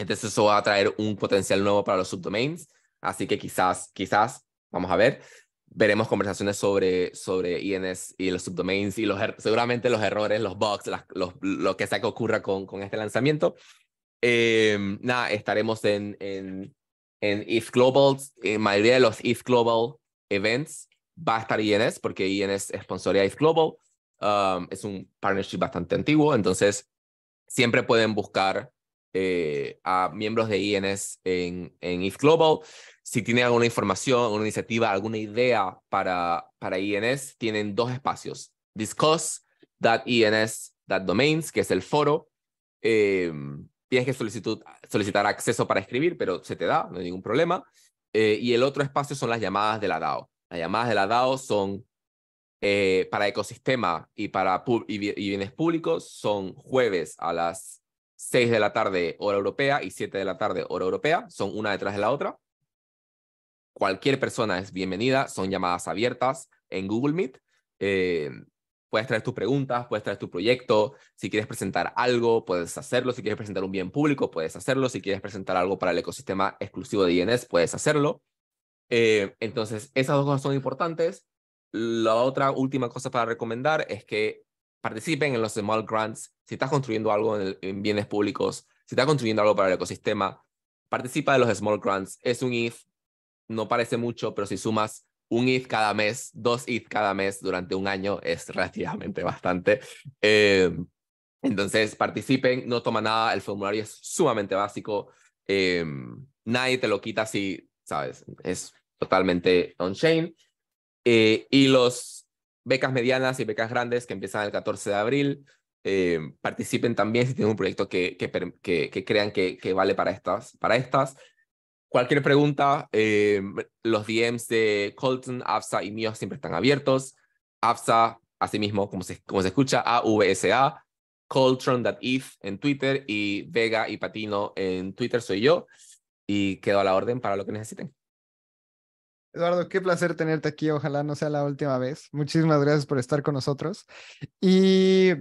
entonces eso va a traer un potencial nuevo para los subdomains, así que quizás, quizás, vamos a ver, veremos conversaciones sobre, sobre INS y los subdomains y los, er, seguramente los errores, los bugs, los, lo que sea que ocurra con, con este lanzamiento. Em, nada, estaremos en, en, en ETH Global, en mayoría de los ETH Global events va a estar INS porque INS es sponsoría ETH Global. Um, es un partnership bastante antiguo, entonces siempre pueden buscar eh, a miembros de INS en, en IF Global. Si tienen alguna información, una iniciativa, alguna idea para, para INS, tienen dos espacios. Discuss.ins.domains, que es el foro. Em, tienes que solicitar acceso para escribir, pero se te da, no hay ningún problema. Eh, y el otro espacio son las llamadas de la DAO. Las llamadas de la DAO son eh, para ecosistema y para y bienes públicos, son jueves a las 6 de la tarde hora europea y 7 de la tarde hora europea, son una detrás de la otra. Cualquier persona es bienvenida, son llamadas abiertas en Google Meet. Eh, puedes traer tus preguntas, puedes traer tu proyecto, si quieres presentar algo, puedes hacerlo, si quieres presentar un bien público, puedes hacerlo, si quieres presentar algo para el ecosistema exclusivo de INS, puedes hacerlo. Eh, entonces, esas dos cosas son importantes. La otra última cosa para recomendar es que participen en los small grants, si estás construyendo algo en, bienes públicos, si estás construyendo algo para el ecosistema, participa de los small grants. Es un IF, e no parece mucho, pero si sumas un if e cada mes, dos if e cada mes durante un año es relativamente bastante. Em, entonces, participen, no toma nada, el formulario es sumamente básico, em, nadie te lo quita si, sabes, es totalmente on-chain. Eh, y los becas medianas y becas grandes que empiezan el 14 de abril. Eh, participen también si tienen un proyecto que, crean que, vale para estas. Para estas. Cualquier pregunta, eh, los DMs de Colton, AFSA y mío siempre están abiertos. AFSA, asimismo, como se, como se escucha, AVSA, Colton.if en Twitter y Vega y Patino en Twitter soy yo. Y quedo a la orden para lo que necesiten. Eduardo, qué placer tenerte aquí. Ojalá no sea la última vez. Muchísimas gracias por estar con nosotros. Y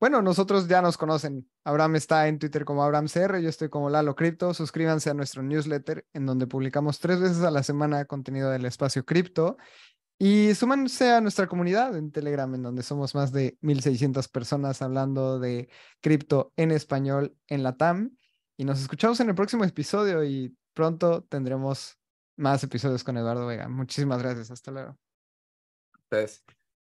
bueno, nosotros ya nos conocen. Abraham está en Twitter como AbrahamCR, yo estoy como Lalo Cripto. Suscríbanse a nuestro newsletter en donde publicamos tres veces a la semana contenido del espacio cripto. Y súmanse a nuestra comunidad en Telegram, en donde somos más de 1.600 personas hablando de cripto en español en la TAM. Y nos escuchamos en el próximo episodio y pronto tendremos más episodios con Eduardo Vega. Muchísimas gracias. Hasta luego. Entonces.